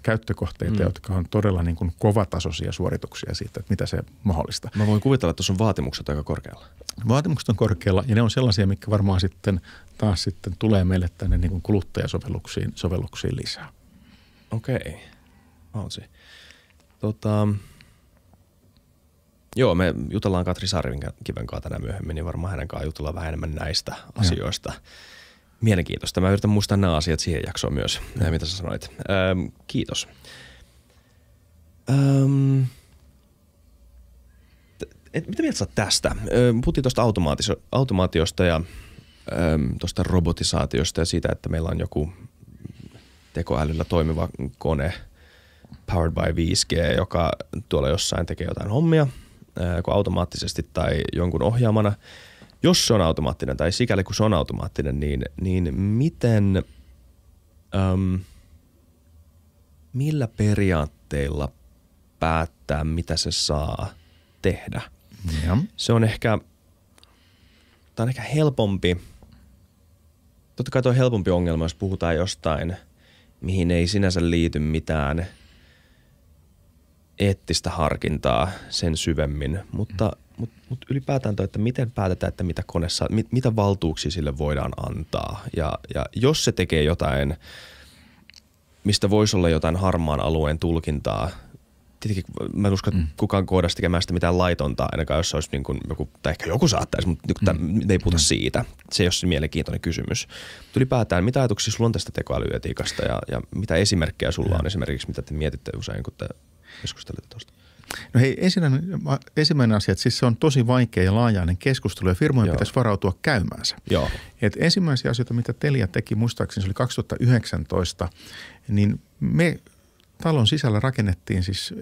käyttökohteita, mm. jotka on todella niin kuin kovatasoisia suorituksia siitä, että mitä se mahdollista. Mä voin kuvitella, että tuossa on vaatimukset aika korkealla. Vaatimukset on korkealla ja ne on sellaisia, mikä varmaan sitten taas sitten tulee meille tänne niin kuin kuluttajasovelluksiin sovelluksiin lisää. Okei, okay. on se. Tota, joo, me jutellaan Katri kiven kanssa tänään myöhemmin, niin varmaan hänen kanssaan jutellaan vähän enemmän näistä ja. asioista. Mielenkiintoista. Mä yritän muistaa nämä asiat siihen jaksoon myös, ja. mitä sä sanoit. Ähm, kiitos. Öm, et, mitä mieltä sä tästä? Puhuttiin tuosta automaatio- automaatiosta ja tuosta robotisaatiosta ja siitä, että meillä on joku tekoälyllä toimiva kone – Powered by 5G, joka tuolla jossain tekee jotain hommia joko automaattisesti tai jonkun ohjaamana. Jos se on automaattinen tai sikäli kun se on automaattinen, niin, niin miten, äm, millä periaatteilla päättää, mitä se saa tehdä? Ja. Se on ehkä, tämä on ehkä helpompi, totta kai tuo on helpompi ongelma, jos puhutaan jostain, mihin ei sinänsä liity mitään – eettistä harkintaa sen syvemmin, mutta, mm. mutta, mutta ylipäätään toi, että miten päätetään, että mitä, konessa, mit, mitä valtuuksia sille voidaan antaa. Ja, ja jos se tekee jotain, mistä voisi olla jotain harmaan alueen tulkintaa, tietenkin mä en usko, että mm. kukaan koodaisi tekemään sitä mitään laitonta, ainakaan jos se olisi niin kuin joku, tai ehkä joku saattaisi, mutta niin mm. tämän, ei puhuta mm. siitä. Se ei ole se mielenkiintoinen kysymys. Ylipäätään, mitä ajatuksia sulla on tästä tekoälyetiikasta ja, ja mitä esimerkkejä sulla mm. on esimerkiksi, mitä te mietitte usein, kun te keskustelette tuosta? No hei, ensimmäinen asia, että siis se on tosi vaikea ja laajainen keskustelu ja firmojen Joo. pitäisi varautua käymäänsä. Joo. Et ensimmäisiä asioita, mitä Telia teki, muistaakseni se oli 2019, niin me talon sisällä rakennettiin siis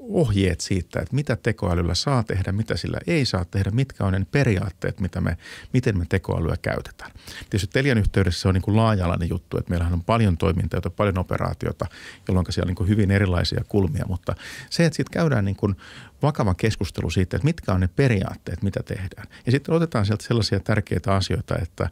ohjeet siitä, että mitä tekoälyllä saa tehdä, mitä sillä ei saa tehdä, mitkä on ne periaatteet, mitä me, miten me tekoälyä käytetään. Tietysti Telian yhteydessä se on niin kuin laaja-alainen juttu, että meillähän on paljon toimintaa, paljon operaatiota, jolloin siellä on niin hyvin erilaisia kulmia, mutta se, että siitä käydään niin kuin vakava keskustelu siitä, että mitkä on ne periaatteet, mitä tehdään. Ja sitten otetaan sieltä sellaisia tärkeitä asioita, että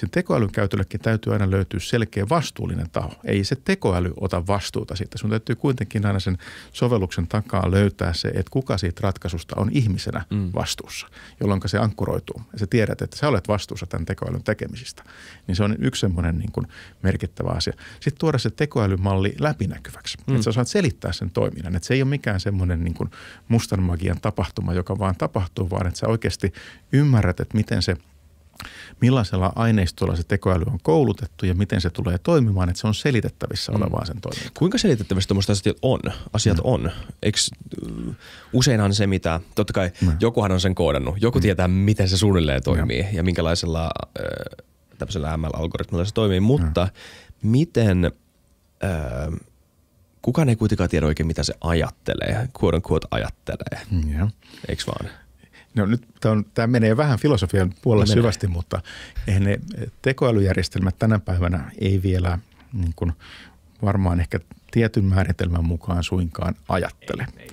sen tekoälyn käytöllekin täytyy aina löytyä selkeä vastuullinen taho. Ei se tekoäly ota vastuuta siitä. Sun täytyy kuitenkin aina sen sovelluksen takaa löytää se, että kuka siitä ratkaisusta on ihmisenä mm. vastuussa, jolloin se ankkuroituu. Ja sä tiedät, että sä olet vastuussa tämän tekoälyn tekemisistä. Niin se on yksi semmoinen niin kuin merkittävä asia. Sitten tuoda se tekoälymalli läpinäkyväksi. Mm. Että sä osaat selittää sen toiminnan. Että se ei ole mikään semmoinen niin kuin mustan magian tapahtuma, joka vaan tapahtuu, vaan että sä oikeasti ymmärrät, että miten se – millaisella aineistolla se tekoäly on koulutettu ja miten se tulee toimimaan, että se on selitettävissä mm. olevaa sen toimintaa. Kuinka selitettävissä tuommoista asiat on? Asiat mm. on. Eks useinhan se, mitä, totta kai mm. jokuhan on sen koodannut, joku mm. tietää, miten se suunnilleen toimii mm. ja minkälaisella äh, tämmöisellä ML-algoritmilla se toimii, mutta mm. miten äh, kukaan ei kuitenkaan tiedä oikein, mitä se ajattelee, kuodon kuot ajattelee. Mm, eikö vaan? no nyt tämä menee vähän filosofian puolella menee. syvästi, mutta eihän ne tekoälyjärjestelmät tänä päivänä ei vielä niin kuin varmaan ehkä tietyn määritelmän mukaan suinkaan ajattele. Ei, ei.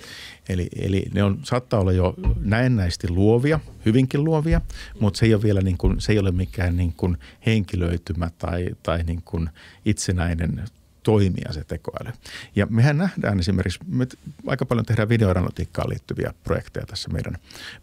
Eli, eli ne on, saattaa olla jo näennäisesti luovia, hyvinkin luovia, mutta se ei ole vielä niin kuin, se ei ole mikään niin kuin henkilöitymä tai, tai niin kuin itsenäinen toimia se tekoäly. Ja mehän nähdään esimerkiksi, me aika paljon tehdään videoanalytiikkaan liittyviä projekteja tässä meidän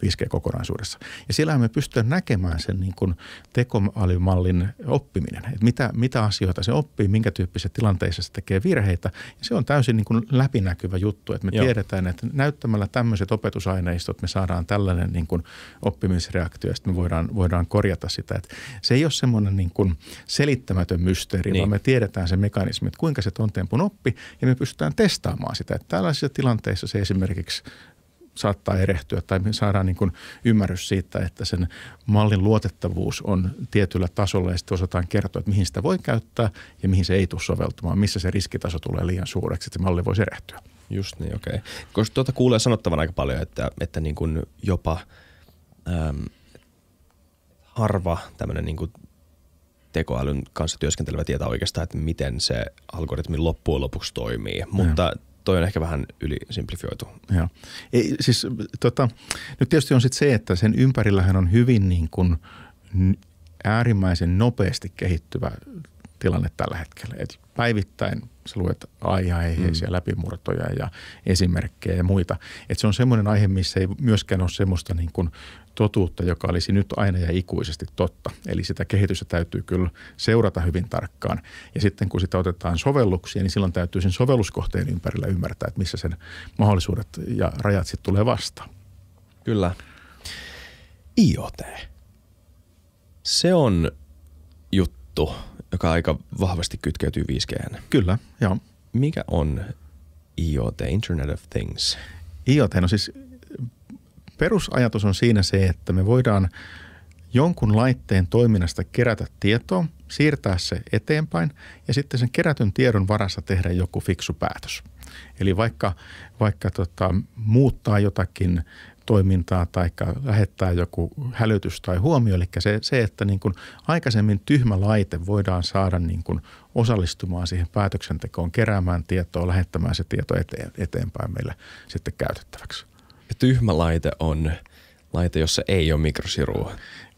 5G-kokonaisuudessa. Ja siellä me pystytään näkemään sen niin kuin tekoälymallin oppiminen, että mitä, mitä asioita se oppii, minkä tyyppisissä tilanteissa se tekee virheitä. Ja se on täysin niin kuin läpinäkyvä juttu, että me Joo. tiedetään, että näyttämällä tämmöiset opetusaineistot me saadaan tällainen niin kuin oppimisreaktio ja sitten me voidaan, voidaan korjata sitä. Että se ei ole semmoinen niin kuin selittämätön mysteeri, niin. vaan me tiedetään se mekanismi, että kuinka kuinka se ton tempun oppi, ja me pystytään testaamaan sitä. Että tällaisissa tilanteissa se esimerkiksi saattaa erehtyä tai me saadaan niin kuin ymmärrys siitä, että sen mallin luotettavuus on tietyllä tasolla ja sitten osataan kertoa, että mihin sitä voi käyttää ja mihin se ei tule soveltumaan, missä se riskitaso tulee liian suureksi, että se malli voisi erehtyä. Just niin, okei. Okay. Koska tuota kuulee sanottavan aika paljon, että, että niin kuin jopa äm, harva tämmöinen niin kuin tekoälyn kanssa työskentelevä tietää oikeastaan, että miten se algoritmi loppujen lopuksi toimii. Mutta toi on ehkä vähän ylisimplifioitu. Joo. Ei, siis, tota, nyt tietysti on sit se, että sen ympärillähän on hyvin niin kuin äärimmäisen nopeasti kehittyvä tilanne tällä hetkellä. Et päivittäin sä luet aiheaiheisia mm. läpimurtoja ja esimerkkejä ja muita. Et se on semmoinen aihe, missä ei myöskään ole semmoista niin kuin totuutta, joka olisi nyt aina ja ikuisesti totta. Eli sitä kehitystä täytyy kyllä seurata hyvin tarkkaan. Ja sitten kun sitä otetaan sovelluksia, niin silloin täytyy sen sovelluskohteen ympärillä ymmärtää, että missä sen mahdollisuudet ja rajat sitten tulee vastaan. Kyllä. IoT. Se on juttu, joka aika vahvasti kytkeytyy 5G. Kyllä, joo. Mikä on IoT, Internet of Things? IoT, no siis perusajatus on siinä se, että me voidaan jonkun laitteen toiminnasta kerätä tietoa, siirtää se eteenpäin ja sitten sen kerätyn tiedon varassa tehdä joku fiksu päätös. Eli vaikka, vaikka tota, muuttaa jotakin toimintaa tai lähettää joku hälytys tai huomio. Eli se, se että niin kuin aikaisemmin tyhmä laite voidaan saada niin kuin osallistumaan siihen päätöksentekoon, keräämään tietoa, lähettämään se tieto eteen, eteenpäin meille sitten käytettäväksi. Ja tyhmä laite on laite, jossa ei ole mikrosirua.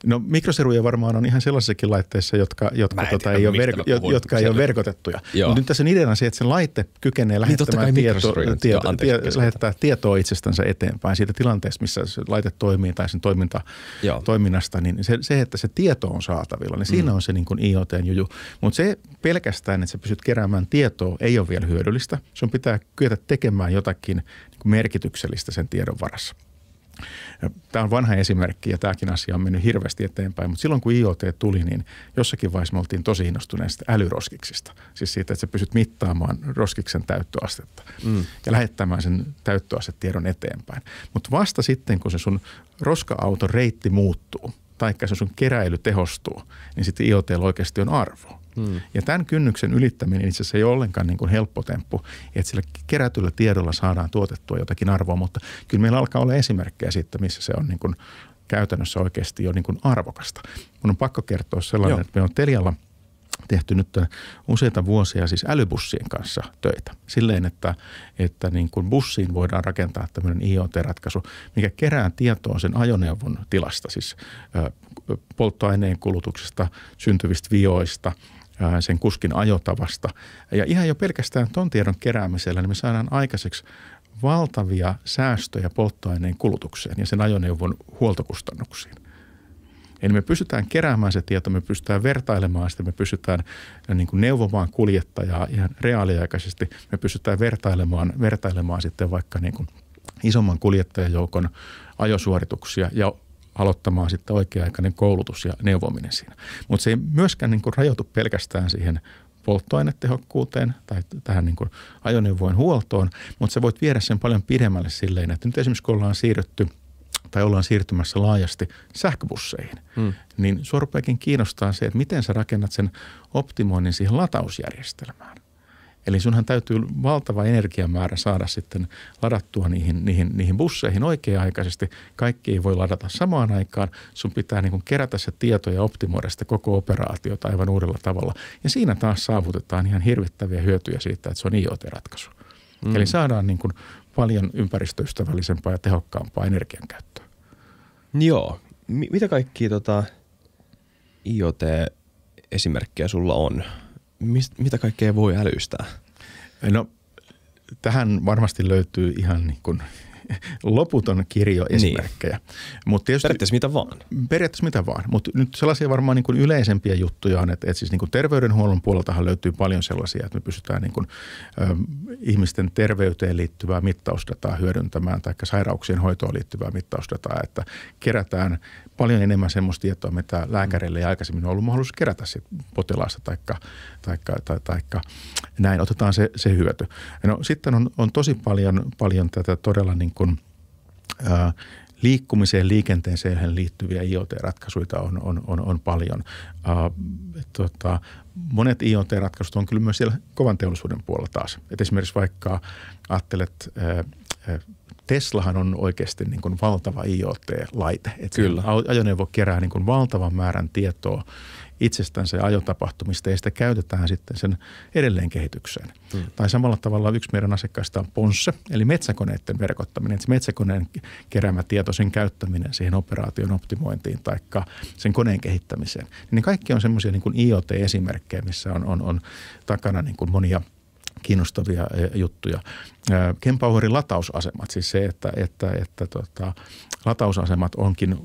No mikroseruja varmaan on ihan sellaisissakin laitteissa, jotka, jotka, tota, tiedä, ei, ole verko- jotka ei ole verkotettuja. Mutta nyt tässä on ideana se, että sen laite kykenee niin, lähettämään, niin tieto, tieto, tieto, lähettää tietoa itsestänsä eteenpäin siitä tilanteesta, missä se laite toimii tai sen toiminta, toiminnasta. Niin se, se, että se tieto on saatavilla, niin siinä mm. on se niin IoT-juju. Mutta se pelkästään, että sä pysyt keräämään tietoa, ei ole vielä hyödyllistä. Sun pitää kyetä tekemään jotakin niin merkityksellistä sen tiedon varassa. Tämä on vanha esimerkki ja tämäkin asia on mennyt hirveästi eteenpäin, mutta silloin kun IoT tuli, niin jossakin vaiheessa me oltiin tosi innostuneista älyroskiksista. Siis siitä, että sä pysyt mittaamaan roskiksen täyttöastetta mm. ja lähettämään sen täyttöastetiedon eteenpäin. Mutta vasta sitten, kun se sun roska-auton reitti muuttuu, taikka se sun keräily tehostuu, niin sitten IoT oikeasti on arvo. Mm. Ja tämän kynnyksen ylittäminen itse asiassa ei ole ollenkaan niin kuin helppo temppu, että sillä kerätyllä tiedolla saadaan tuotettua jotakin arvoa, mutta kyllä meillä alkaa olla esimerkkejä siitä, missä se on niin kuin käytännössä oikeasti jo niin kuin arvokasta. Mun on pakko kertoa sellainen, Joo. että me on Telialla tehty nyt useita vuosia siis älybussien kanssa töitä. Silleen, että, että niin kuin bussiin voidaan rakentaa tämmöinen IoT-ratkaisu, mikä kerää tietoa sen ajoneuvon tilasta, siis polttoaineen kulutuksesta, syntyvistä vioista – Äh, sen kuskin ajotavasta. Ja ihan jo pelkästään ton tiedon keräämisellä niin me saadaan aikaiseksi valtavia säästöjä polttoaineen kulutukseen ja sen ajoneuvon huoltokustannuksiin. Eli me pystytään keräämään se tieto, me pystytään vertailemaan sitä, me pystytään äh, niin kuin neuvomaan kuljettajaa ihan reaaliaikaisesti. Me pystytään vertailemaan, vertailemaan sitten vaikka niin kuin isomman kuljettajajoukon ajosuorituksia ja aloittamaan sitten oikea-aikainen koulutus ja neuvominen siinä. Mutta se ei myöskään niin kuin rajoitu pelkästään siihen polttoainetehokkuuteen tai tähän niin kuin ajoneuvojen huoltoon, mutta sä voit viedä sen paljon pidemmälle silleen, että nyt esimerkiksi kun ollaan siirrytty tai ollaan siirtymässä laajasti sähköbusseihin, hmm. niin sua kiinnostaa se, että miten sä rakennat sen optimoinnin siihen latausjärjestelmään. Eli sunhan täytyy valtava energiamäärä saada sitten ladattua niihin, niihin, niihin busseihin oikea-aikaisesti. Kaikki ei voi ladata samaan aikaan. Sun pitää niin kuin kerätä se tieto ja optimoida sitä koko operaatiota aivan uudella tavalla. Ja siinä taas saavutetaan ihan hirvittäviä hyötyjä siitä, että se on IoT-ratkaisu. Mm. Eli saadaan niin kuin paljon ympäristöystävällisempää ja tehokkaampaa energiankäyttöä. Niin joo. M- mitä kaikki tota, IoT-esimerkkejä sulla on? mist, mitä kaikkea voi älyistää? No tähän varmasti löytyy ihan niin kuin loputon kirjo esimerkkejä. Niin. Mut tietysti, periaatteessa mitä vaan. Periaatteessa mitä vaan, mutta nyt sellaisia varmaan niin kuin yleisempiä juttuja on, että, että siis niin kuin terveydenhuollon puoleltahan löytyy paljon sellaisia, että me pystytään niin kuin, ö, ihmisten terveyteen liittyvää mittausdataa hyödyntämään tai sairauksien hoitoon liittyvää mittausdataa, että kerätään paljon enemmän semmoista tietoa, mitä lääkärille ei aikaisemmin ollut mahdollisuus kerätä sit potilaasta tai taikka, taikka, taikka näin. Otetaan se, se hyöty. No, sitten on, on tosi paljon, paljon tätä todella niin niin kuin, ää, liikkumiseen, liikenteeseen liittyviä IoT-ratkaisuja on, on, on, on paljon. Ää, tota, monet IoT-ratkaisut on kyllä myös siellä kovan teollisuuden puolella taas. Et esimerkiksi vaikka ajattelet ää, Teslahan on oikeasti niin kuin valtava IoT-laite. Että Kyllä. Ajoneuvo kerää niin kuin valtavan määrän tietoa itsestänsä ja ajotapahtumista ja sitä käytetään sitten sen edelleen kehitykseen. Hmm. Tai samalla tavalla yksi meidän asiakkaista on Ponsse, eli metsäkoneiden verkottaminen. Se metsäkoneen keräämä tieto, sen käyttäminen siihen operaation optimointiin tai sen koneen kehittämiseen. Niin kaikki on semmoisia niin IoT-esimerkkejä, missä on, on, on takana niin kuin monia – kiinnostavia eh, juttuja. Eh, Kempauherin latausasemat, siis se, että, että, että tota, latausasemat onkin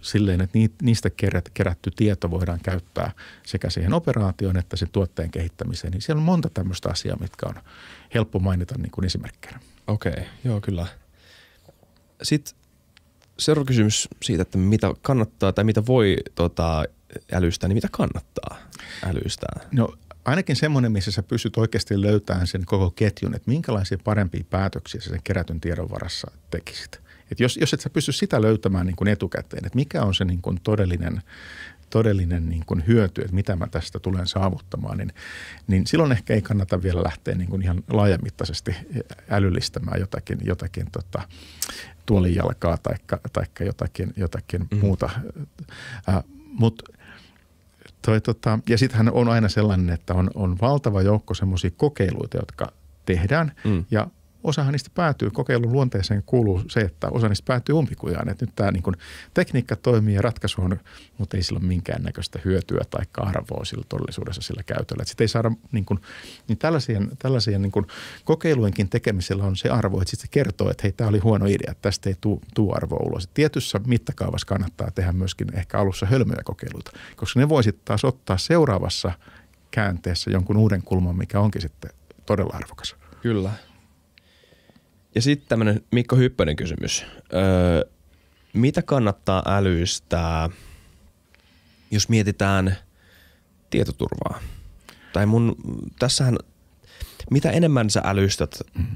silleen, että niistä kerätty tieto voidaan käyttää sekä siihen operaatioon että sen tuotteen kehittämiseen. Niin siellä on monta tämmöistä asiaa, mitkä on helppo mainita niin kuin esimerkkinä. Okei, okay, joo kyllä. Sitten seuraava kysymys siitä, että mitä kannattaa tai mitä voi tota, älystää, niin mitä kannattaa älystää? No ainakin semmoinen, missä sä pystyt oikeasti löytämään sen koko ketjun, että minkälaisia parempia päätöksiä sä sen kerätyn tiedon varassa tekisit. Et jos, jos et sä pysty sitä löytämään niin kuin etukäteen, että mikä on se niin kuin todellinen, todellinen niin kuin hyöty, että mitä mä tästä tulen saavuttamaan, niin, niin silloin ehkä ei kannata vielä lähteä niin kuin ihan laajamittaisesti älyllistämään jotakin, jotakin tota, tuolijalkaa tai taikka jotakin, jotakin mm. muuta. Äh, Mutta toi, tota, ja sittenhän on aina sellainen, että on, on valtava joukko semmoisia kokeiluita, jotka tehdään mm. ja osahan niistä päätyy, kokeilun luonteeseen kuuluu se, että osa niistä päätyy umpikujaan. Että nyt tämä niin kuin, tekniikka toimii ja ratkaisu on, mutta ei sillä ole minkäännäköistä hyötyä tai arvoa sillä todellisuudessa sillä käytöllä. Sitten ei saada, niin, kuin, niin tällaisien, tällaisien niin kuin, kokeilujenkin tekemisellä on se arvo, että sitten se kertoo, että hei, tämä oli huono idea, tästä ei tuu, tuu arvoa ulos. Tietyssä mittakaavassa kannattaa tehdä myöskin ehkä alussa hölmöjä kokeiluita, koska ne voisit taas ottaa seuraavassa käänteessä jonkun uuden kulman, mikä onkin sitten todella arvokas. Kyllä, ja sitten tämmöinen Mikko Hyppönen kysymys. Öö, mitä kannattaa älyistää, jos mietitään tietoturvaa? Tai mun, tässähän, mitä enemmän sä älyistät mm.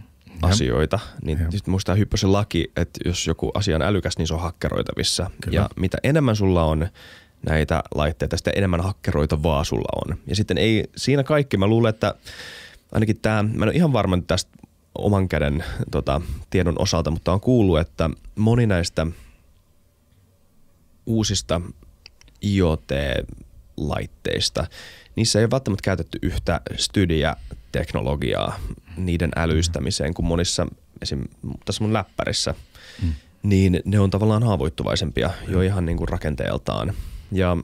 asioita, niin sitten muista Hyppösen laki, että jos joku asia on älykäs, niin se on hakkeroitavissa. Kyllä. Ja mitä enemmän sulla on näitä laitteita, sitä enemmän hakkeroitavaa sulla on. Ja sitten ei, siinä kaikki, mä luulen, että ainakin tämä, mä en ole ihan varma tästä oman käden tota, tiedon osalta, mutta on kuullut, että moni näistä uusista IoT-laitteista, niissä ei ole välttämättä käytetty yhtä teknologiaa niiden älyistämiseen kuin monissa, esim. tässä mun läppärissä, mm. niin ne on tavallaan haavoittuvaisempia jo ihan niin kuin rakenteeltaan. Ja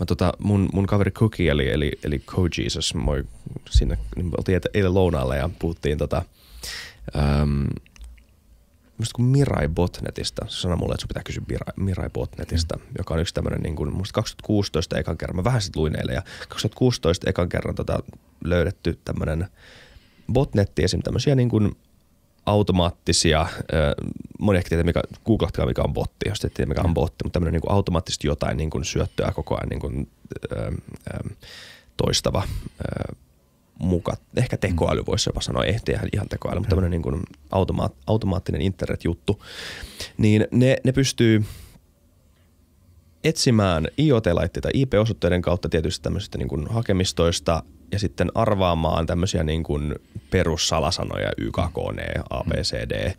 Mä tota, mun, mun kaveri Cookie, eli, eli, eli Co-Jesus, moi, siinä, niin me oltiin eilen lounaalla ja puhuttiin tota, äm, musta kuin Mirai Botnetista. Se sanoi mulle, että sun pitää kysyä Mirai, Mirai Botnetista, mm. joka on yksi tämmöinen, niin kuin, musta 2016 ekan kerran, mä vähän sit luin eilen, ja 2016 ekan kerran tota, löydetty tämmöinen botnetti, esim. tämmösiä niin kuin automaattisia, moni ehkä tietää, mikä, googlatkaa mikä on botti, jos te tiedä mikä on mm. botti, mutta tämmöinen niin automaattisesti jotain niin kuin syöttöä koko ajan niin kuin, toistava ö, muka, ehkä tekoäly mm. voisi jopa sanoa, ei tehdä ihan tekoäly, mutta mm. tämmöinen niin kuin automaattinen internetjuttu, niin ne, ne pystyy – etsimään IoT-laitteita IP-osoitteiden kautta tietysti tämmöisistä niin hakemistoista ja sitten arvaamaan tämmöisiä niin kuin perussalasanoja YKKN, ABCD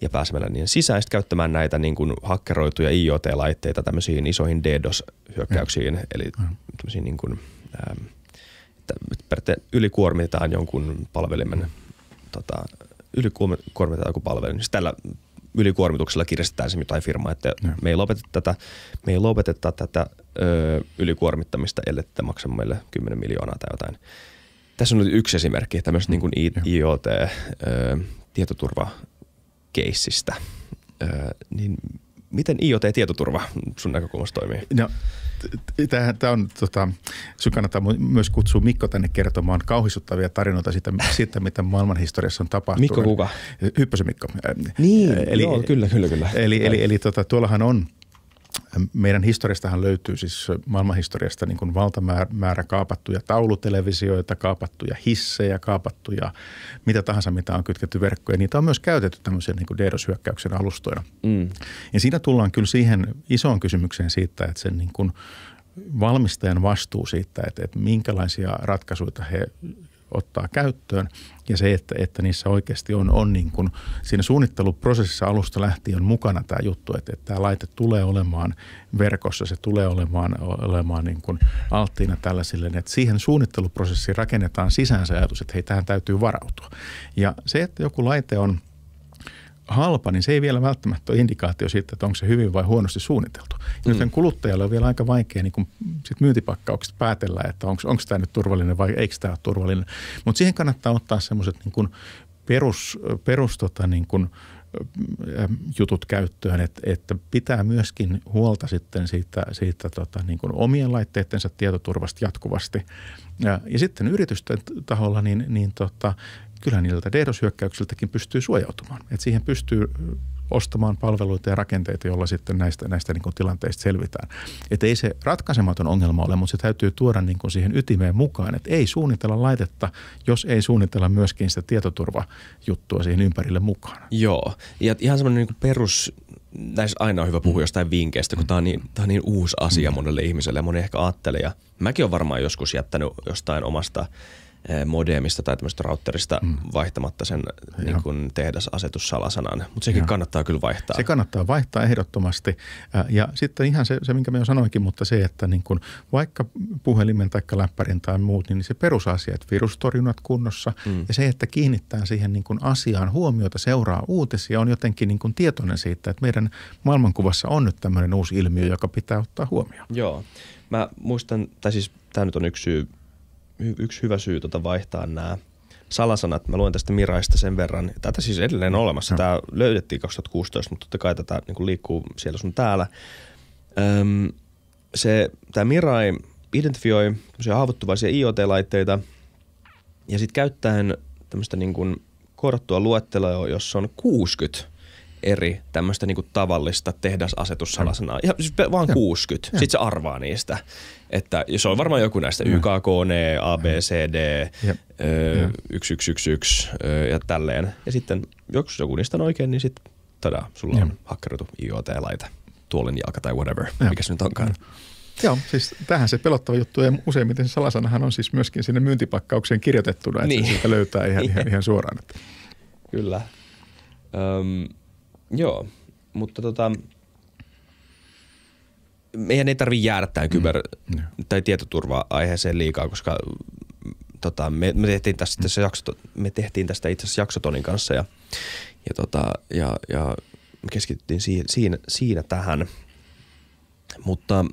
ja pääsemällä niin sisään sitten käyttämään näitä niin kuin hakkeroituja IoT-laitteita tämmöisiin isoihin DDoS-hyökkäyksiin, mm. eli mm. tämmöisiin niin kuin, ähm, että ylikuormitetaan jonkun palvelimen, mm. tota, ylikuormitetaan joku palvelu. Siis tällä ylikuormituksella kiristetään se jotain firmaa, että no. me ei lopeteta tätä, me ei lopeteta tätä ö, ylikuormittamista, ellei tätä maksa meille 10 miljoonaa tai jotain. Tässä on nyt yksi esimerkki tämmöisestä mm, niin kuin IoT, ö, tietoturvakeissistä. Ö, niin miten IoT-tietoturva sun näkökulmasta toimii? No, tämä on, tota, sinun kannattaa myös kutsua Mikko tänne kertomaan kauhistuttavia tarinoita siitä, siitä mitä maailman historiassa on tapahtunut. Mikko kuka? Hyppösen Mikko. Niin, eli, joo, kyllä, kyllä, kyllä. Eli, eli, eli, eli tota, tuollahan on – meidän historiastahan löytyy siis maailmanhistoriasta niin kuin valtamäärä kaapattuja taulutelevisioita, kaapattuja hissejä, kaapattuja mitä tahansa, mitä on kytketty verkkoja. Niitä on myös käytetty tämmöisen niin DDoS-hyökkäyksen alustoina. Mm. Ja siinä tullaan kyllä siihen isoon kysymykseen siitä, että sen niin kuin valmistajan vastuu siitä, että, että minkälaisia ratkaisuja he ottaa käyttöön. Ja se, että, että niissä oikeasti on, on niin kuin siinä suunnitteluprosessissa alusta lähtien on mukana tämä juttu, että, että tämä laite tulee olemaan verkossa, se tulee olemaan, olemaan niin kuin alttiina tällaisille, niin että siihen suunnitteluprosessiin rakennetaan sisäänsä ajatus, että hei, tähän täytyy varautua. Ja se, että joku laite on – halpa, niin se ei vielä välttämättä ole indikaatio siitä, että onko se hyvin vai huonosti suunniteltu. Ja mm. kuluttajalle on vielä aika vaikea niin kun sit myyntipakkaukset päätellä, että onko tämä nyt turvallinen vai eikö tämä ole turvallinen. Mutta siihen kannattaa ottaa semmoiset niin perus, perus tota, niin kun, jutut käyttöön, että, että pitää myöskin huolta sitten siitä, siitä tota, niin kuin omien laitteidensa tietoturvasta jatkuvasti. Ja, ja sitten yritysten taholla niin, niin tota, kyllähän niiltä DDoS-hyökkäyksiltäkin pystyy suojautumaan. Et siihen pystyy ostamaan palveluita ja rakenteita, joilla sitten näistä, näistä niin kuin tilanteista selvitään. Että ei se ratkaisematon ongelma ole, mutta se täytyy tuoda niin kuin siihen ytimeen mukaan, että ei suunnitella laitetta, jos ei suunnitella myöskin sitä tietoturvajuttua siihen ympärille mukaan. Joo, ja ihan semmoinen niin perus näissä aina on hyvä puhua jostain vinkkeistä, kun tämä on, niin, on niin uusi asia mm. monelle ihmiselle ja moni ehkä ajattelee. Ja mäkin olen varmaan joskus jättänyt jostain omasta Eh, modemista tai tämmöistä routerista mm. vaihtamatta sen niin kuin tehdasasetussalasanan. Mutta sekin Joo. kannattaa kyllä vaihtaa. Se kannattaa vaihtaa ehdottomasti. Ja sitten ihan se, se minkä me jo sanoinkin, mutta se, että niin kun vaikka puhelimen tai läppärin tai muut, niin se perusasia, että virustorjunnat kunnossa mm. ja se, että kiinnittää siihen niin kun asiaan huomiota, seuraa uutisia, on jotenkin niin kun tietoinen siitä, että meidän maailmankuvassa on nyt tämmöinen uusi ilmiö, joka pitää ottaa huomioon. Joo. Mä muistan, tai siis tämä nyt on yksi syy, yksi hyvä syy tota vaihtaa nämä salasanat. Mä luen tästä Miraista sen verran. Tätä siis edelleen on olemassa. Tämä löydettiin 2016, mutta totta kai tätä niin liikkuu siellä sun täällä. Öm, se, tämä Mirai identifioi haavoittuvaisia IoT-laitteita ja sitten käyttäen tämmöistä niin kuin korottua luetteloa, jossa on 60 eri tämmöistä niinku tavallista tehdasasetussalasanaa. Ja siis vaan ja. 60. Ja. Sitten se arvaa niistä. Että se on varmaan joku näistä ja. YKKN, ABCD, ja. Ö, 1111 ö, ja tälleen. Ja sitten jos joku niistä on oikein, niin sitten tada sulla ja. on hakkerutu IoT-laite, tuolin jalka tai whatever, ja. mikä se nyt onkaan. Joo, siis tähän se pelottava juttu ja useimmiten se salasanahan on siis myöskin sinne myyntipakkaukseen kirjoitettuna, että niin. se löytää ihan, ihan, ihan suoraan. Kyllä. Öm, Joo, mutta tota, meidän ei tarvitse jäädä tähän mm. kyber- mm. tai tietoturva-aiheeseen liikaa, koska tota, me, me, tehtiin tästä, mm. jakso, me tehtiin tästä itse asiassa jaksotonin kanssa ja, ja, tota, ja, ja me keskityttiin siinä, siinä, siinä tähän. Mutta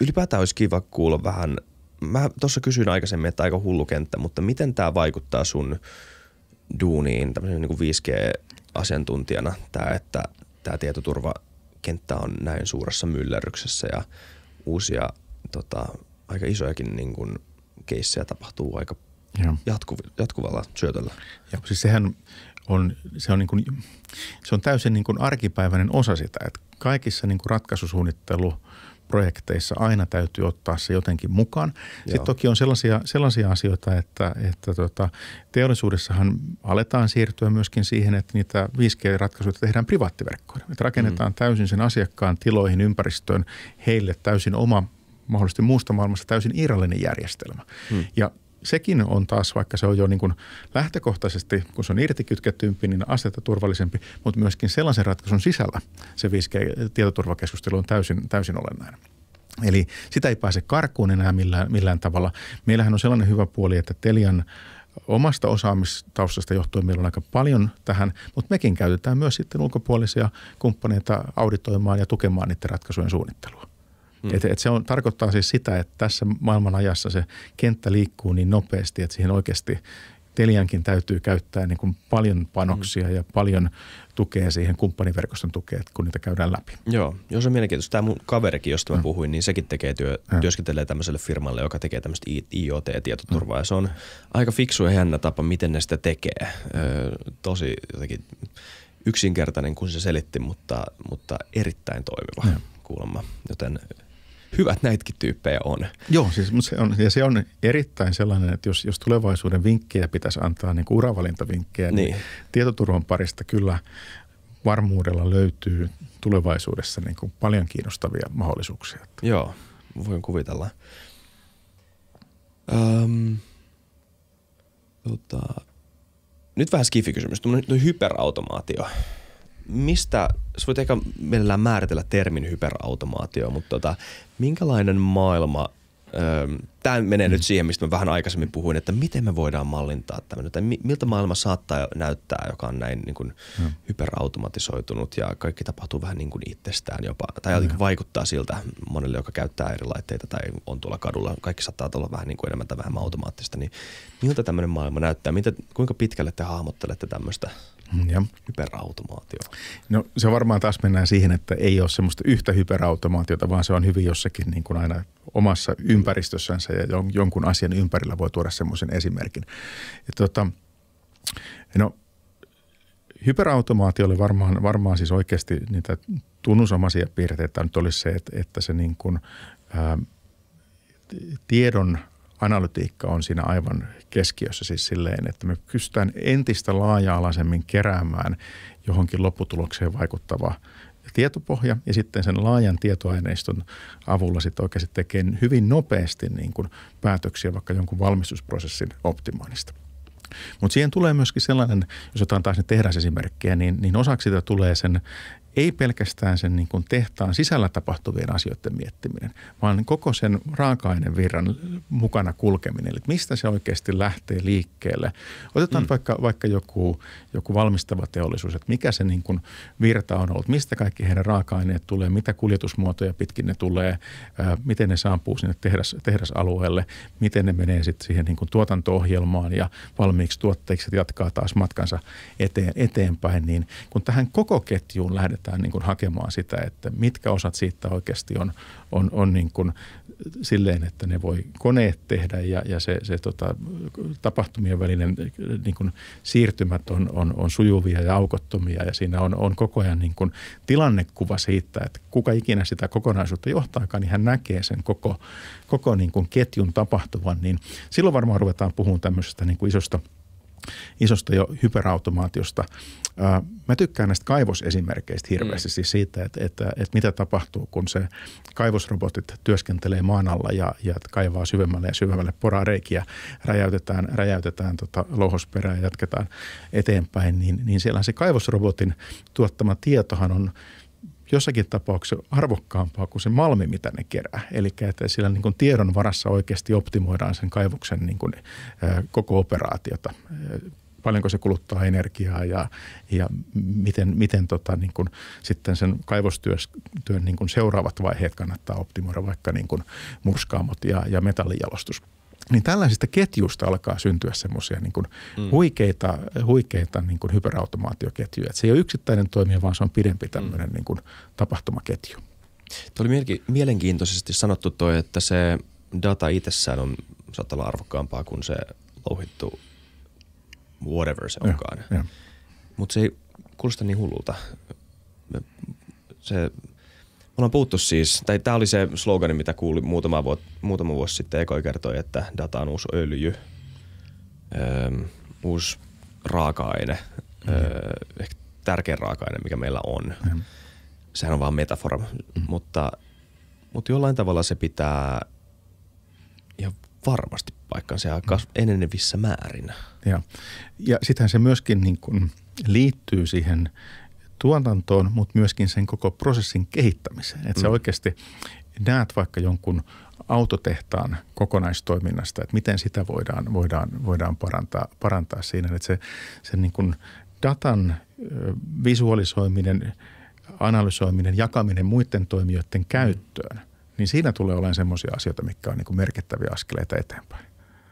ylipäätään olisi kiva kuulla vähän, mä tuossa kysyin aikaisemmin, että aika hullu kenttä, mutta miten tämä vaikuttaa sun duuniin, tämmöisen niin 5G asiantuntijana tämä, että tämä tietoturvakenttä on näin suuressa myllerryksessä ja uusia tota, aika isojakin niin kuin, keissejä tapahtuu aika ja. Jatku, jatkuvalla syötöllä. ja siis sehän on, se on, niin kuin, se on täysin niin kuin arkipäiväinen osa sitä, että kaikissa niin kuin ratkaisusuunnittelu projekteissa aina täytyy ottaa se jotenkin mukaan. Joo. Sitten toki on sellaisia, sellaisia asioita, että, että tota, teollisuudessahan aletaan siirtyä myöskin siihen, että niitä 5G-ratkaisuja tehdään privaattiverkkoina. Että rakennetaan mm. täysin sen asiakkaan tiloihin, ympäristöön, heille täysin oma mahdollisesti muusta maailmasta täysin irrallinen järjestelmä. Hmm. Ja sekin on taas, vaikka se on jo niin kuin lähtökohtaisesti, kun se on irtikytkettympi, niin asetta turvallisempi, mutta myöskin sellaisen ratkaisun sisällä se 5G-tietoturvakeskustelu on täysin, täysin olennainen. Eli sitä ei pääse karkuun enää millään, millään tavalla. Meillähän on sellainen hyvä puoli, että Telian omasta osaamistaustasta johtuen meillä on aika paljon tähän, mutta mekin käytetään myös sitten ulkopuolisia kumppaneita auditoimaan ja tukemaan niiden ratkaisujen suunnittelua. Mm. Et, et se on, tarkoittaa siis sitä, että tässä maailman ajassa se kenttä liikkuu niin nopeasti, että siihen oikeasti Teliankin täytyy käyttää niin kuin paljon panoksia mm. ja paljon tukea siihen kumppaniverkoston tukea, kun niitä käydään läpi. Joo, jos on mielenkiintoista. Tämä mun kaverikin, josta mä mm. puhuin, niin sekin tekee työ, mm. työskentelee tämmöiselle firmalle, joka tekee tämmöistä IoT-tietoturvaa. Mm. Ja se on aika fiksu ja jännä tapa, miten ne sitä tekee. Öö, tosi jotenkin yksinkertainen, kun se selitti, mutta, mutta erittäin toimiva mm. kuulemma. Joten hyvät näitäkin tyyppejä on. Joo, siis, se on, ja se on erittäin sellainen, että jos, jos tulevaisuuden vinkkejä pitäisi antaa, niin kuin uravalintavinkkejä, niin. niin tietoturvan parista kyllä varmuudella löytyy tulevaisuudessa niin kuin paljon kiinnostavia mahdollisuuksia. Joo, voin kuvitella. Öm, tota, nyt vähän skifi-kysymys, hyperautomaatio mistä, sä voit ehkä mielellään määritellä termin hyperautomaatio, mutta tota, minkälainen maailma Tämä menee mm. nyt siihen, mistä mä vähän aikaisemmin puhuin, että miten me voidaan mallintaa tämmöinen, tai miltä maailma saattaa näyttää, joka on näin niin kuin mm. hyperautomatisoitunut ja kaikki tapahtuu vähän niin kuin itsestään jopa, tai mm. vaikuttaa siltä monelle, joka käyttää eri laitteita tai on tuolla kadulla, kaikki saattaa olla vähän niin kuin enemmän tai vähemmän automaattista, niin miltä tämmöinen maailma näyttää, miltä, kuinka pitkälle te hahmottelette tämmöistä? Ja. Hyperautomaatio. No se varmaan taas mennään siihen, että ei ole semmoista yhtä hyperautomaatiota, vaan se on hyvin jossakin niin kuin aina omassa ympäristössänsä ja jonkun asian ympärillä voi tuoda semmoisen esimerkin. Ja tota, no oli varmaan, varmaan siis oikeasti niitä tunnusomaisia piirteitä nyt olisi se, että, että se niin kuin, ää, tiedon – analytiikka on siinä aivan keskiössä siis silleen, että me pystytään entistä laaja-alaisemmin keräämään johonkin lopputulokseen vaikuttava tietopohja ja sitten sen laajan tietoaineiston avulla sitten oikeasti tekee hyvin nopeasti niin kuin päätöksiä vaikka jonkun valmistusprosessin optimoinnista. Mutta siihen tulee myöskin sellainen, jos otetaan taas ne tehdasesimerkkejä, niin, niin osaksi sitä tulee sen ei pelkästään sen niin kuin tehtaan sisällä tapahtuvien asioiden miettiminen, vaan koko sen raaka-ainevirran mukana kulkeminen. Eli mistä se oikeasti lähtee liikkeelle. Otetaan mm. vaikka, vaikka joku, joku valmistava teollisuus, että mikä se niin kuin virta on ollut, mistä kaikki heidän raaka-aineet tulee, mitä kuljetusmuotoja pitkin ne tulee, ää, miten ne saapuu sinne tehdas, tehdasalueelle, miten ne menee sitten siihen niin kuin tuotanto-ohjelmaan ja valmiiksi tuotteiksi jatkaa taas matkansa eteen, eteenpäin. Niin kun tähän koko ketjuun lähdetään lähdetään niin kuin hakemaan sitä, että mitkä osat siitä oikeasti on, on, on niin kuin silleen, että ne voi koneet tehdä ja, ja se, se tota, tapahtumien välinen niin kuin siirtymät on, on, on sujuvia ja aukottomia ja siinä on, on koko ajan niin kuin tilannekuva siitä, että kuka ikinä sitä kokonaisuutta johtaakaan, niin hän näkee sen koko, koko niin kuin ketjun tapahtuvan, niin silloin varmaan ruvetaan puhumaan tämmöisestä niin kuin isosta – isosta jo hyperautomaatiosta. mä tykkään näistä kaivosesimerkkeistä hirveästi, mm. siis siitä, että, että, että mitä tapahtuu, kun se kaivosrobotit työskentelee maan alla ja, ja kaivaa syvemmälle ja syvemmälle, poraa reikiä, räjäytetään, räjäytetään tota lohosperää ja jatketaan eteenpäin, niin, niin siellä se kaivosrobotin tuottama tietohan on – jossakin tapauksessa arvokkaampaa kuin se malmi, mitä ne kerää. Eli että sillä niin kuin tiedon varassa oikeasti optimoidaan sen kaivoksen niin kuin, koko operaatiota paljonko se kuluttaa energiaa ja, ja miten, miten tota, niin kuin, sitten sen kaivostyön niin kuin seuraavat vaiheet kannattaa optimoida, vaikka niin kuin murskaamot ja, ja metallijalostus niin tällaisista ketjusta alkaa syntyä semmoisia niin mm. huikeita, huikeita niin kuin hyperautomaatioketjuja. Et se ei ole yksittäinen toimija, vaan se on pidempi tämmöinen mm. niin kuin tapahtumaketju. Tuo oli mielenkiintoisesti sanottu toi, että se data itsessään on saattaa olla arvokkaampaa kuin se louhittu whatever se onkaan. Mutta se ei kuulosta niin hullulta. Se ollaan puhuttu siis, tai tämä oli se slogani, mitä kuuli muutama, vuot, muutama vuosi sitten. Ekoi kertoi, että data on uusi öljy, öö, uusi raaka-aine, mm-hmm. öö, ehkä tärkein raaka-aine, mikä meillä on. Mm-hmm. Sehän on vaan metafora, mm-hmm. mutta, mutta jollain tavalla se pitää ihan varmasti paikkansa ja kas- mm. enenevissä määrin. Ja, ja sittenhän se myöskin niin kuin liittyy siihen – tuotantoon, mutta myöskin sen koko prosessin kehittämiseen. Että mm. sä oikeasti näet vaikka jonkun autotehtaan kokonaistoiminnasta, että miten sitä voidaan, voidaan, voidaan parantaa, parantaa siinä. Että se, se niin kuin datan visualisoiminen, analysoiminen, jakaminen muiden toimijoiden käyttöön, niin siinä tulee olemaan sellaisia asioita, mitkä on niin kuin merkittäviä askeleita eteenpäin.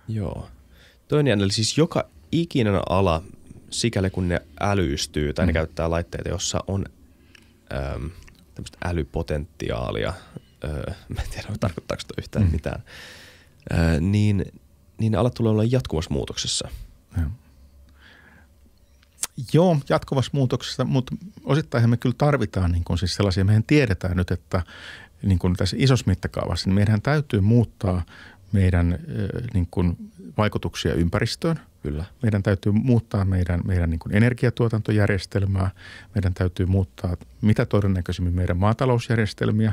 Joo. Toinen eli siis joka ikinen ala sikäli kun ne älyistyy tai mm. ne käyttää laitteita, jossa on äm, tämmöistä älypotentiaalia, öö, mä en tiedä tarkoittaako sitä yhtään mm. mitään, öö, niin, niin ne alat tulee olla jatkuvassa muutoksessa. Ja. Joo, jatkuvassa muutoksessa, mutta osittain me kyllä tarvitaan niin kuin siis sellaisia, mehän tiedetään nyt, että niin kuin tässä isossa mittakaavassa, niin meidän täytyy muuttaa meidän äh, niin kuin vaikutuksia ympäristöön – Kyllä. Meidän täytyy muuttaa meidän, meidän niin kuin energiatuotantojärjestelmää, meidän täytyy muuttaa mitä todennäköisimmin meidän maatalousjärjestelmiä.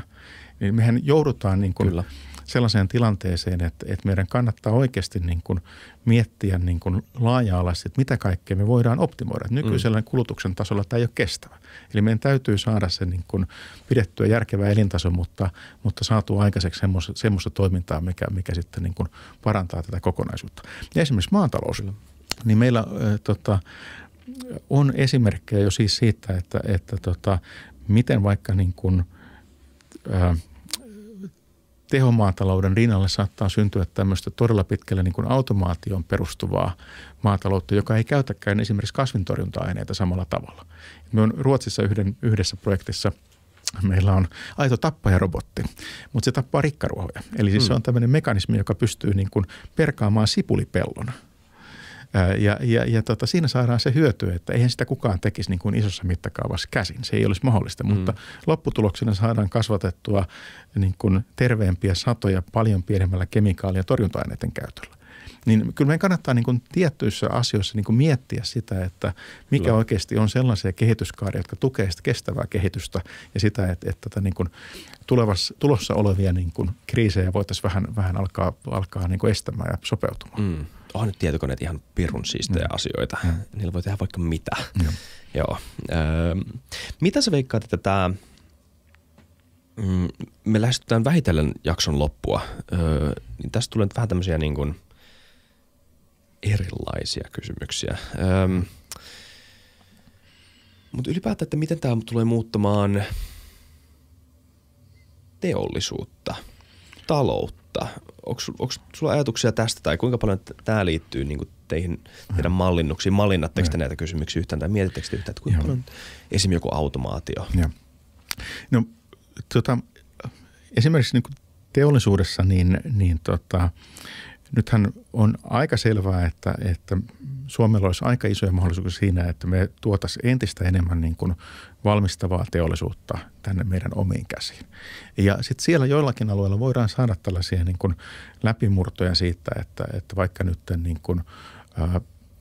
Niin mehän joudutaan niin kuin Kyllä sellaiseen tilanteeseen, että, että meidän kannattaa oikeasti niin kuin miettiä niin kuin laaja-alaisesti, että mitä kaikkea me voidaan optimoida. Mm. Nykyisellä mm. kulutuksen tasolla tämä ei ole kestävä. Eli meidän täytyy saada se niin kuin pidettyä järkevä elintaso, mutta, mutta saatu aikaiseksi semmoista, semmoista toimintaa, mikä, mikä sitten niin kuin parantaa tätä kokonaisuutta. Ja esimerkiksi maatalous. Niin meillä äh, tota, on esimerkkejä jo siis siitä, että, että tota, miten vaikka niin kuin, äh, tehomaatalouden rinnalle saattaa syntyä tämmöistä todella pitkälle niin kuin perustuvaa maataloutta, joka ei käytäkään esimerkiksi kasvintorjunta-aineita samalla tavalla. Me on Ruotsissa yhden, yhdessä projektissa meillä on aito tappajarobotti, mutta se tappaa rikkaruohoja. Eli siis hmm. se on tämmöinen mekanismi, joka pystyy niin kuin perkaamaan sipulipellon – ja, ja, ja tota, siinä saadaan se hyöty, että eihän sitä kukaan tekisi niin kuin isossa mittakaavassa käsin. Se ei olisi mahdollista, mm. mutta lopputuloksena saadaan kasvatettua niin kuin terveempiä satoja paljon pienemmällä kemikaali- ja torjunta-aineiden käytöllä niin kyllä meidän kannattaa niin kuin tiettyissä asioissa niin kuin miettiä sitä, että mikä kyllä. oikeasti on sellaisia kehityskaaria, jotka tukee sitä kestävää kehitystä ja sitä, että, että tätä tota niin kuin tulevassa, tulossa olevia niin kuin kriisejä voitaisiin vähän, vähän alkaa, alkaa niin kuin estämään ja sopeutumaan. Mm onhan nyt tietokoneet ihan pirun siistejä mm. asioita. Mm. Niillä voi tehdä vaikka mitä. Mm. Joo. Öö, mitä sä veikkaat, että tämä mm, me lähestytään vähitellen jakson loppua. Öö, niin tästä tulee nyt vähän tämmöisiä niin kuin erilaisia kysymyksiä. Öö, mutta ylipäätään, että miten tämä tulee muuttamaan teollisuutta, taloutta, onko sulla ajatuksia tästä tai kuinka paljon tämä liittyy niin teihin, teidän mallinnuksiin? Mallinnatteko te mm. näitä kysymyksiä yhtään tai mietittekö te yhtään, että kuinka Joo. paljon esimerkiksi joku automaatio? Joo. No tota, esimerkiksi niin teollisuudessa niin, niin tota, nythän on aika selvää, että, että Suomella olisi aika isoja mahdollisuuksia siinä, että me tuotaisiin entistä enemmän niin kuin valmistavaa teollisuutta tänne meidän omiin käsiin. Ja sitten siellä joillakin alueilla voidaan saada tällaisia niin kuin läpimurtoja siitä, että, että vaikka nyt niin kuin,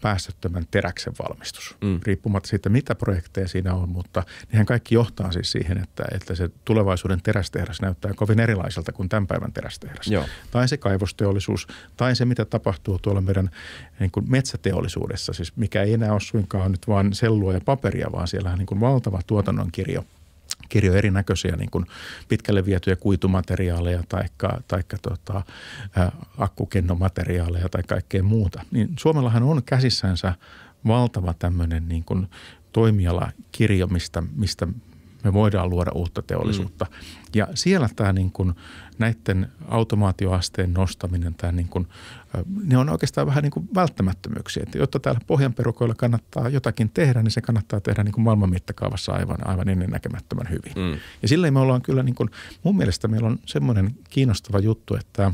päästöttömän teräksen valmistus, mm. riippumatta siitä, mitä projekteja siinä on, mutta nehän kaikki johtaa siis siihen, että, että se tulevaisuuden terästehdas näyttää kovin erilaiselta kuin tämän päivän terästehdas. Joo. Tai se kaivosteollisuus, tai se, mitä tapahtuu tuolla meidän niin kuin metsäteollisuudessa, siis mikä ei enää ole suinkaan nyt vaan sellua ja paperia, vaan siellä on niin kuin valtava tuotannon kirjo – kirjo erinäköisiä niin kuin pitkälle vietyjä kuitumateriaaleja tai taikka, tota, akkukennomateriaaleja tai kaikkea muuta. Niin Suomellahan on käsissänsä valtava tämmöinen niin kuin toimialakirjo, mistä, mistä me voidaan luoda uutta teollisuutta. Mm. Ja siellä tämä niin kuin, näiden automaatioasteen nostaminen, tämä niin kuin, ne on oikeastaan vähän niin kuin välttämättömyyksiä. Että jotta täällä pohjanperukoilla kannattaa jotakin tehdä, niin se kannattaa tehdä niin kuin maailman mittakaavassa aivan, aivan ennennäkemättömän hyvin. Mm. Ja silleen me ollaan kyllä, niin kuin, mun mielestä meillä on semmoinen kiinnostava juttu, että –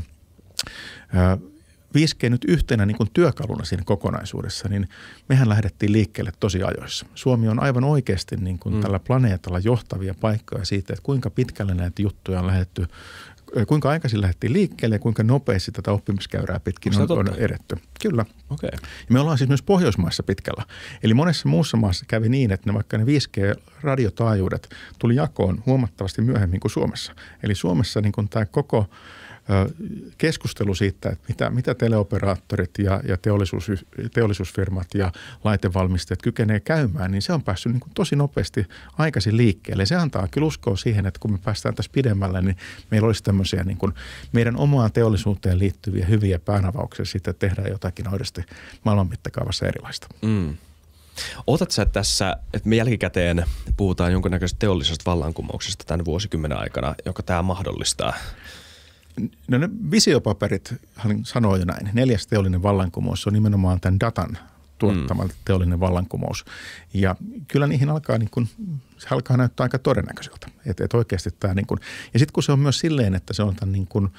5G nyt yhtenä niin kuin työkaluna siinä kokonaisuudessa, niin mehän lähdettiin liikkeelle tosi ajoissa. Suomi on aivan oikeasti niin kuin mm. tällä planeetalla johtavia paikkoja siitä, että kuinka pitkälle näitä juttuja on lähdetty kuinka aikaisin lähdettiin liikkeelle ja kuinka nopeasti tätä oppimiskäyrää pitkin on, on edetty. Kyllä. Okay. Ja me ollaan siis myös Pohjoismaissa pitkällä. Eli monessa muussa maassa kävi niin, että ne vaikka ne 5G-radiotaajuudet tuli jakoon huomattavasti myöhemmin kuin Suomessa. Eli Suomessa niin kun tämä koko keskustelu siitä, että mitä, mitä teleoperaattorit ja, ja teollisuus, teollisuusfirmat ja laitevalmistajat kykenee käymään, niin se on päässyt niin tosi nopeasti aikaisin liikkeelle. Se antaa kyllä uskoa siihen, että kun me päästään tässä pidemmälle, niin meillä olisi tämmöisiä niin kuin meidän omaan teollisuuteen liittyviä hyviä päänavauksia sitten että tehdään jotakin oikeasti maailman mittakaavassa erilaista. Mm. Otat sä tässä, että me jälkikäteen puhutaan jonkinnäköisestä teollisesta vallankumouksesta tämän vuosikymmenen aikana, joka tämä mahdollistaa? No ne visiopaperit, hän sanoi jo näin, neljäs teollinen vallankumous on nimenomaan tämän datan tuottama mm. teollinen vallankumous. Ja kyllä niihin alkaa, niin kun, se alkaa näyttää aika todennäköiseltä. Että et oikeasti tämä niin kun, ja sitten kun se on myös silleen, että se on tämän niin kun,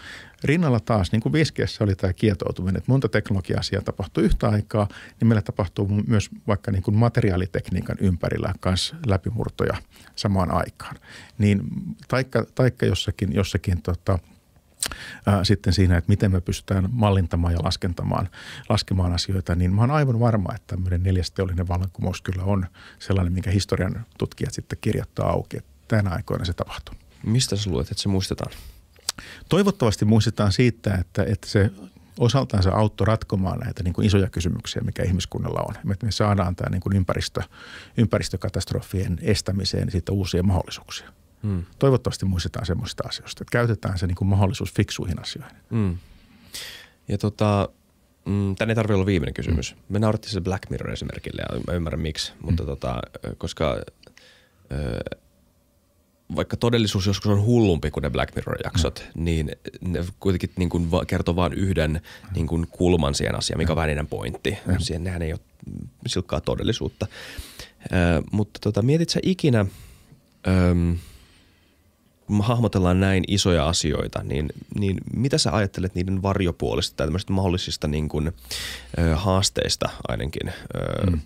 rinnalla taas, niin kuin 5 oli tämä kietoutuminen, että monta teknologiaa siellä tapahtuu yhtä aikaa, niin meillä tapahtuu myös vaikka niin kun materiaalitekniikan ympärillä myös läpimurtoja samaan aikaan. Niin taikka, taikka jossakin, jossakin tota, – ää, sitten siinä, että miten me pystytään mallintamaan ja laskentamaan, laskemaan asioita, niin mä oon aivan varma, että tämmöinen neljäs teollinen vallankumous kyllä on sellainen, minkä historian tutkijat sitten kirjoittaa auki, että tänä aikoina se tapahtuu. Mistä sä luet, että se muistetaan? Toivottavasti muistetaan siitä, että, että se osaltaan se auttoi ratkomaan näitä niin kuin isoja kysymyksiä, mikä ihmiskunnalla on. Että me saadaan tämä niin kuin ympäristö, ympäristökatastrofien estämiseen siitä uusia mahdollisuuksia. Mm. Toivottavasti muistetaan semmoista asioista, että käytetään se niin kuin mahdollisuus fiksuihin asioihin. Mm. Ja tota, mm, tänne ei tarvitse olla viimeinen kysymys. Mm. Me naurattiin se Black Mirror-esimerkille ja mä ymmärrän miksi, mutta mm. tota, koska ö, vaikka todellisuus joskus on hullumpi kuin ne Black Mirror-jaksot, mm. niin ne kuitenkin niin kuin kertoo vain yhden mm. niin kuin kulman siihen asiaan, mikä on mm. vähän pointti. Mm. Siihen nehän ei ole silkkaa todellisuutta. Ö, mutta tota, mietit sä ikinä... Öm, kun me hahmotellaan näin isoja asioita, niin, niin mitä sä ajattelet niiden varjopuolista tai tämmöisistä mahdollisista niin kuin, ö, haasteista ainakin? Ö, mm.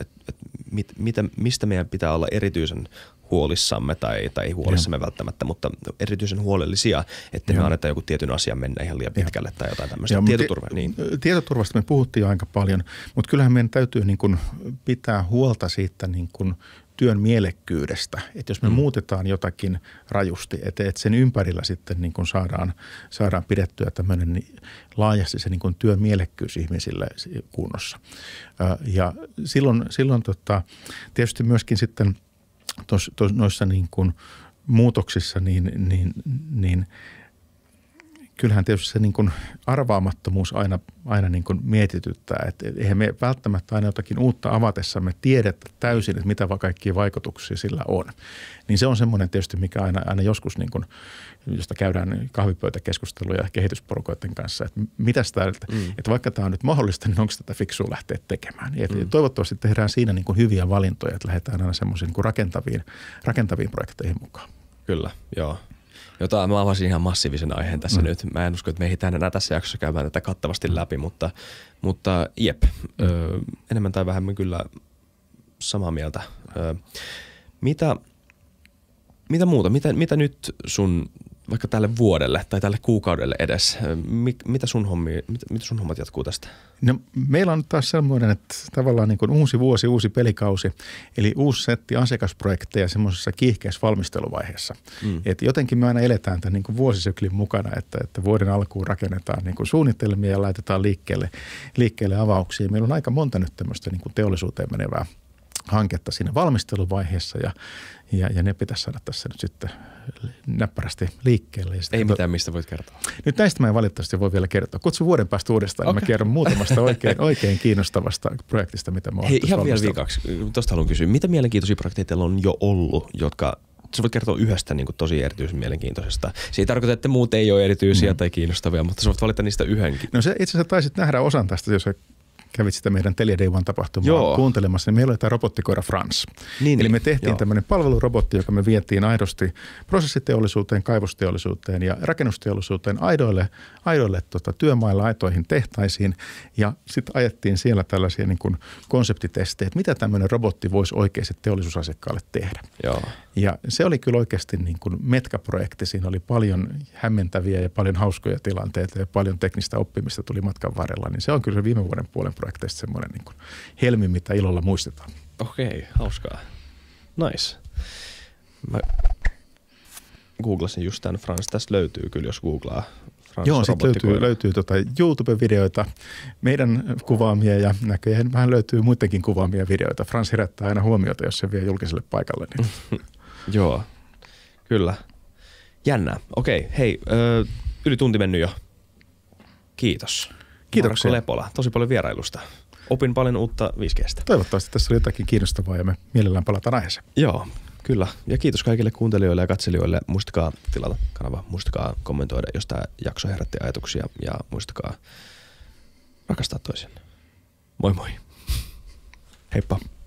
et, et, mit, mitä, mistä meidän pitää olla erityisen huolissamme tai, tai ei huolissamme Joo. välttämättä, mutta erityisen huolellisia, että me annetaan joku tietyn asian mennä ihan liian pitkälle Joo. tai jotain tämmöistä. Tietoturva, niin. Tietoturvasta me puhuttiin aika paljon, mutta kyllähän meidän täytyy niin kuin pitää huolta siitä niin kuin työn mielekkyydestä. Että jos me mm. muutetaan jotakin rajusti, että et sen ympärillä sitten niin kun saadaan, saadaan pidettyä tämmöinen niin laajasti se niin kun työn mielekkyys ihmisille kunnossa. Ja silloin, silloin tota, tietysti myöskin sitten tos, tos, noissa niin kun muutoksissa niin, niin, niin – kyllähän tietysti se niin kuin arvaamattomuus aina, aina niin kuin mietityttää. Että eihän me välttämättä aina jotakin uutta avatessamme tiedetä täysin, että mitä kaikkia vaikutuksia sillä on. Niin se on semmoinen tietysti, mikä aina, aina joskus, niin kuin, josta käydään kahvipöytäkeskusteluja kehitysporukoiden kanssa, että mitäs täältä, mm. että vaikka tämä on nyt mahdollista, niin onko tätä fiksua lähteä tekemään. Et mm. Toivottavasti tehdään siinä niin kuin hyviä valintoja, että lähdetään aina semmoisiin niin rakentaviin, rakentaviin projekteihin mukaan. Kyllä, joo jota mä avasin ihan massiivisen aiheen tässä mm. nyt. Mä en usko, että me tänään enää tässä jaksossa käymään tätä kattavasti mm. läpi, mutta, mutta jep, mm. ö, enemmän tai vähemmän kyllä samaa mieltä. Ö, mitä, mitä muuta? Mitä, mitä nyt sun vaikka tälle vuodelle tai tälle kuukaudelle edes? Mik, mitä, sun hommi, mit, mitä sun hommat jatkuu tästä? No, meillä on taas sellainen, että tavallaan niin kuin uusi vuosi, uusi pelikausi, eli uusi setti asiakasprojekteja semmoisessa kiihkeässä valmisteluvaiheessa. Mm. Et jotenkin me aina eletään tämän niin kuin vuosisyklin mukana, että, että vuoden alkuun rakennetaan niin kuin suunnitelmia ja laitetaan liikkeelle, liikkeelle avauksia. Meillä on aika monta nyt tämmöistä niin kuin teollisuuteen menevää – hanketta siinä valmisteluvaiheessa ja, ja, ja ne pitäisi saada tässä nyt sitten näppärästi liikkeelle. Ja ei mitään, mistä voit kertoa. Nyt näistä mä en valitettavasti voi vielä kertoa. Kutsu vuoden päästä uudestaan, okay. niin mä kerron muutamasta oikein, oikein kiinnostavasta projektista, mitä mä oon Hei, ihan vielä viikaksi. Tuosta haluan kysyä. Mitä mielenkiintoisia projekteja teillä on jo ollut, jotka sä voit kertoa yhdestä niin kuin tosi erityisen mielenkiintoisesta. Se ei tarkoita, että muut ei ole erityisiä mm. tai kiinnostavia, mutta sä voit valita niistä yhdenkin. No se itse asiassa taisit nähdä osan tästä, jos kävit sitä meidän Telia Day One-tapahtumaa Joo. kuuntelemassa, niin meillä oli tämä robottikoira Frans. Niin, Eli me niin. tehtiin jo. tämmöinen palvelurobotti, joka me vietiin aidosti prosessiteollisuuteen, kaivosteollisuuteen ja rakennusteollisuuteen aidoille, aidoille tota, työmailla, aitoihin tehtaisiin. Ja sitten ajettiin siellä tällaisia niin kuin konseptitestejä, että mitä tämmöinen robotti voisi oikeasti teollisuusasiakkaalle tehdä. Joo. Ja se oli kyllä oikeasti niin kuin metkaprojekti. Siinä oli paljon hämmentäviä ja paljon hauskoja tilanteita ja paljon teknistä oppimista tuli matkan varrella. Niin se on kyllä se viime vuoden puolen projekteista semmoinen niin kuin helmi, mitä ilolla muistetaan. Okei, okay, hauskaa. Nice. Mä googlasin just tämän Frans. Tästä löytyy kyllä, jos googlaa Frans Joo, sitten löytyy, löytyy tuota YouTube-videoita, meidän kuvaamia ja näköjään vähän löytyy muidenkin kuvaamia videoita. Frans herättää aina huomiota, jos se vie julkiselle paikalle. Niin. Joo, kyllä. Jännää. Okei, hei, ö, yli tunti mennyt jo. Kiitos. Kiitoksia. Marko Lepola, tosi paljon vierailusta. Opin paljon uutta 5 Toivottavasti tässä oli jotakin kiinnostavaa ja me mielellään palataan aiheeseen. Joo, kyllä. Ja kiitos kaikille kuuntelijoille ja katselijoille. Muistakaa tilata kanava, muistakaa kommentoida, jos tämä jakso herätti ajatuksia ja muistakaa rakastaa toisen. Moi moi. Heippa.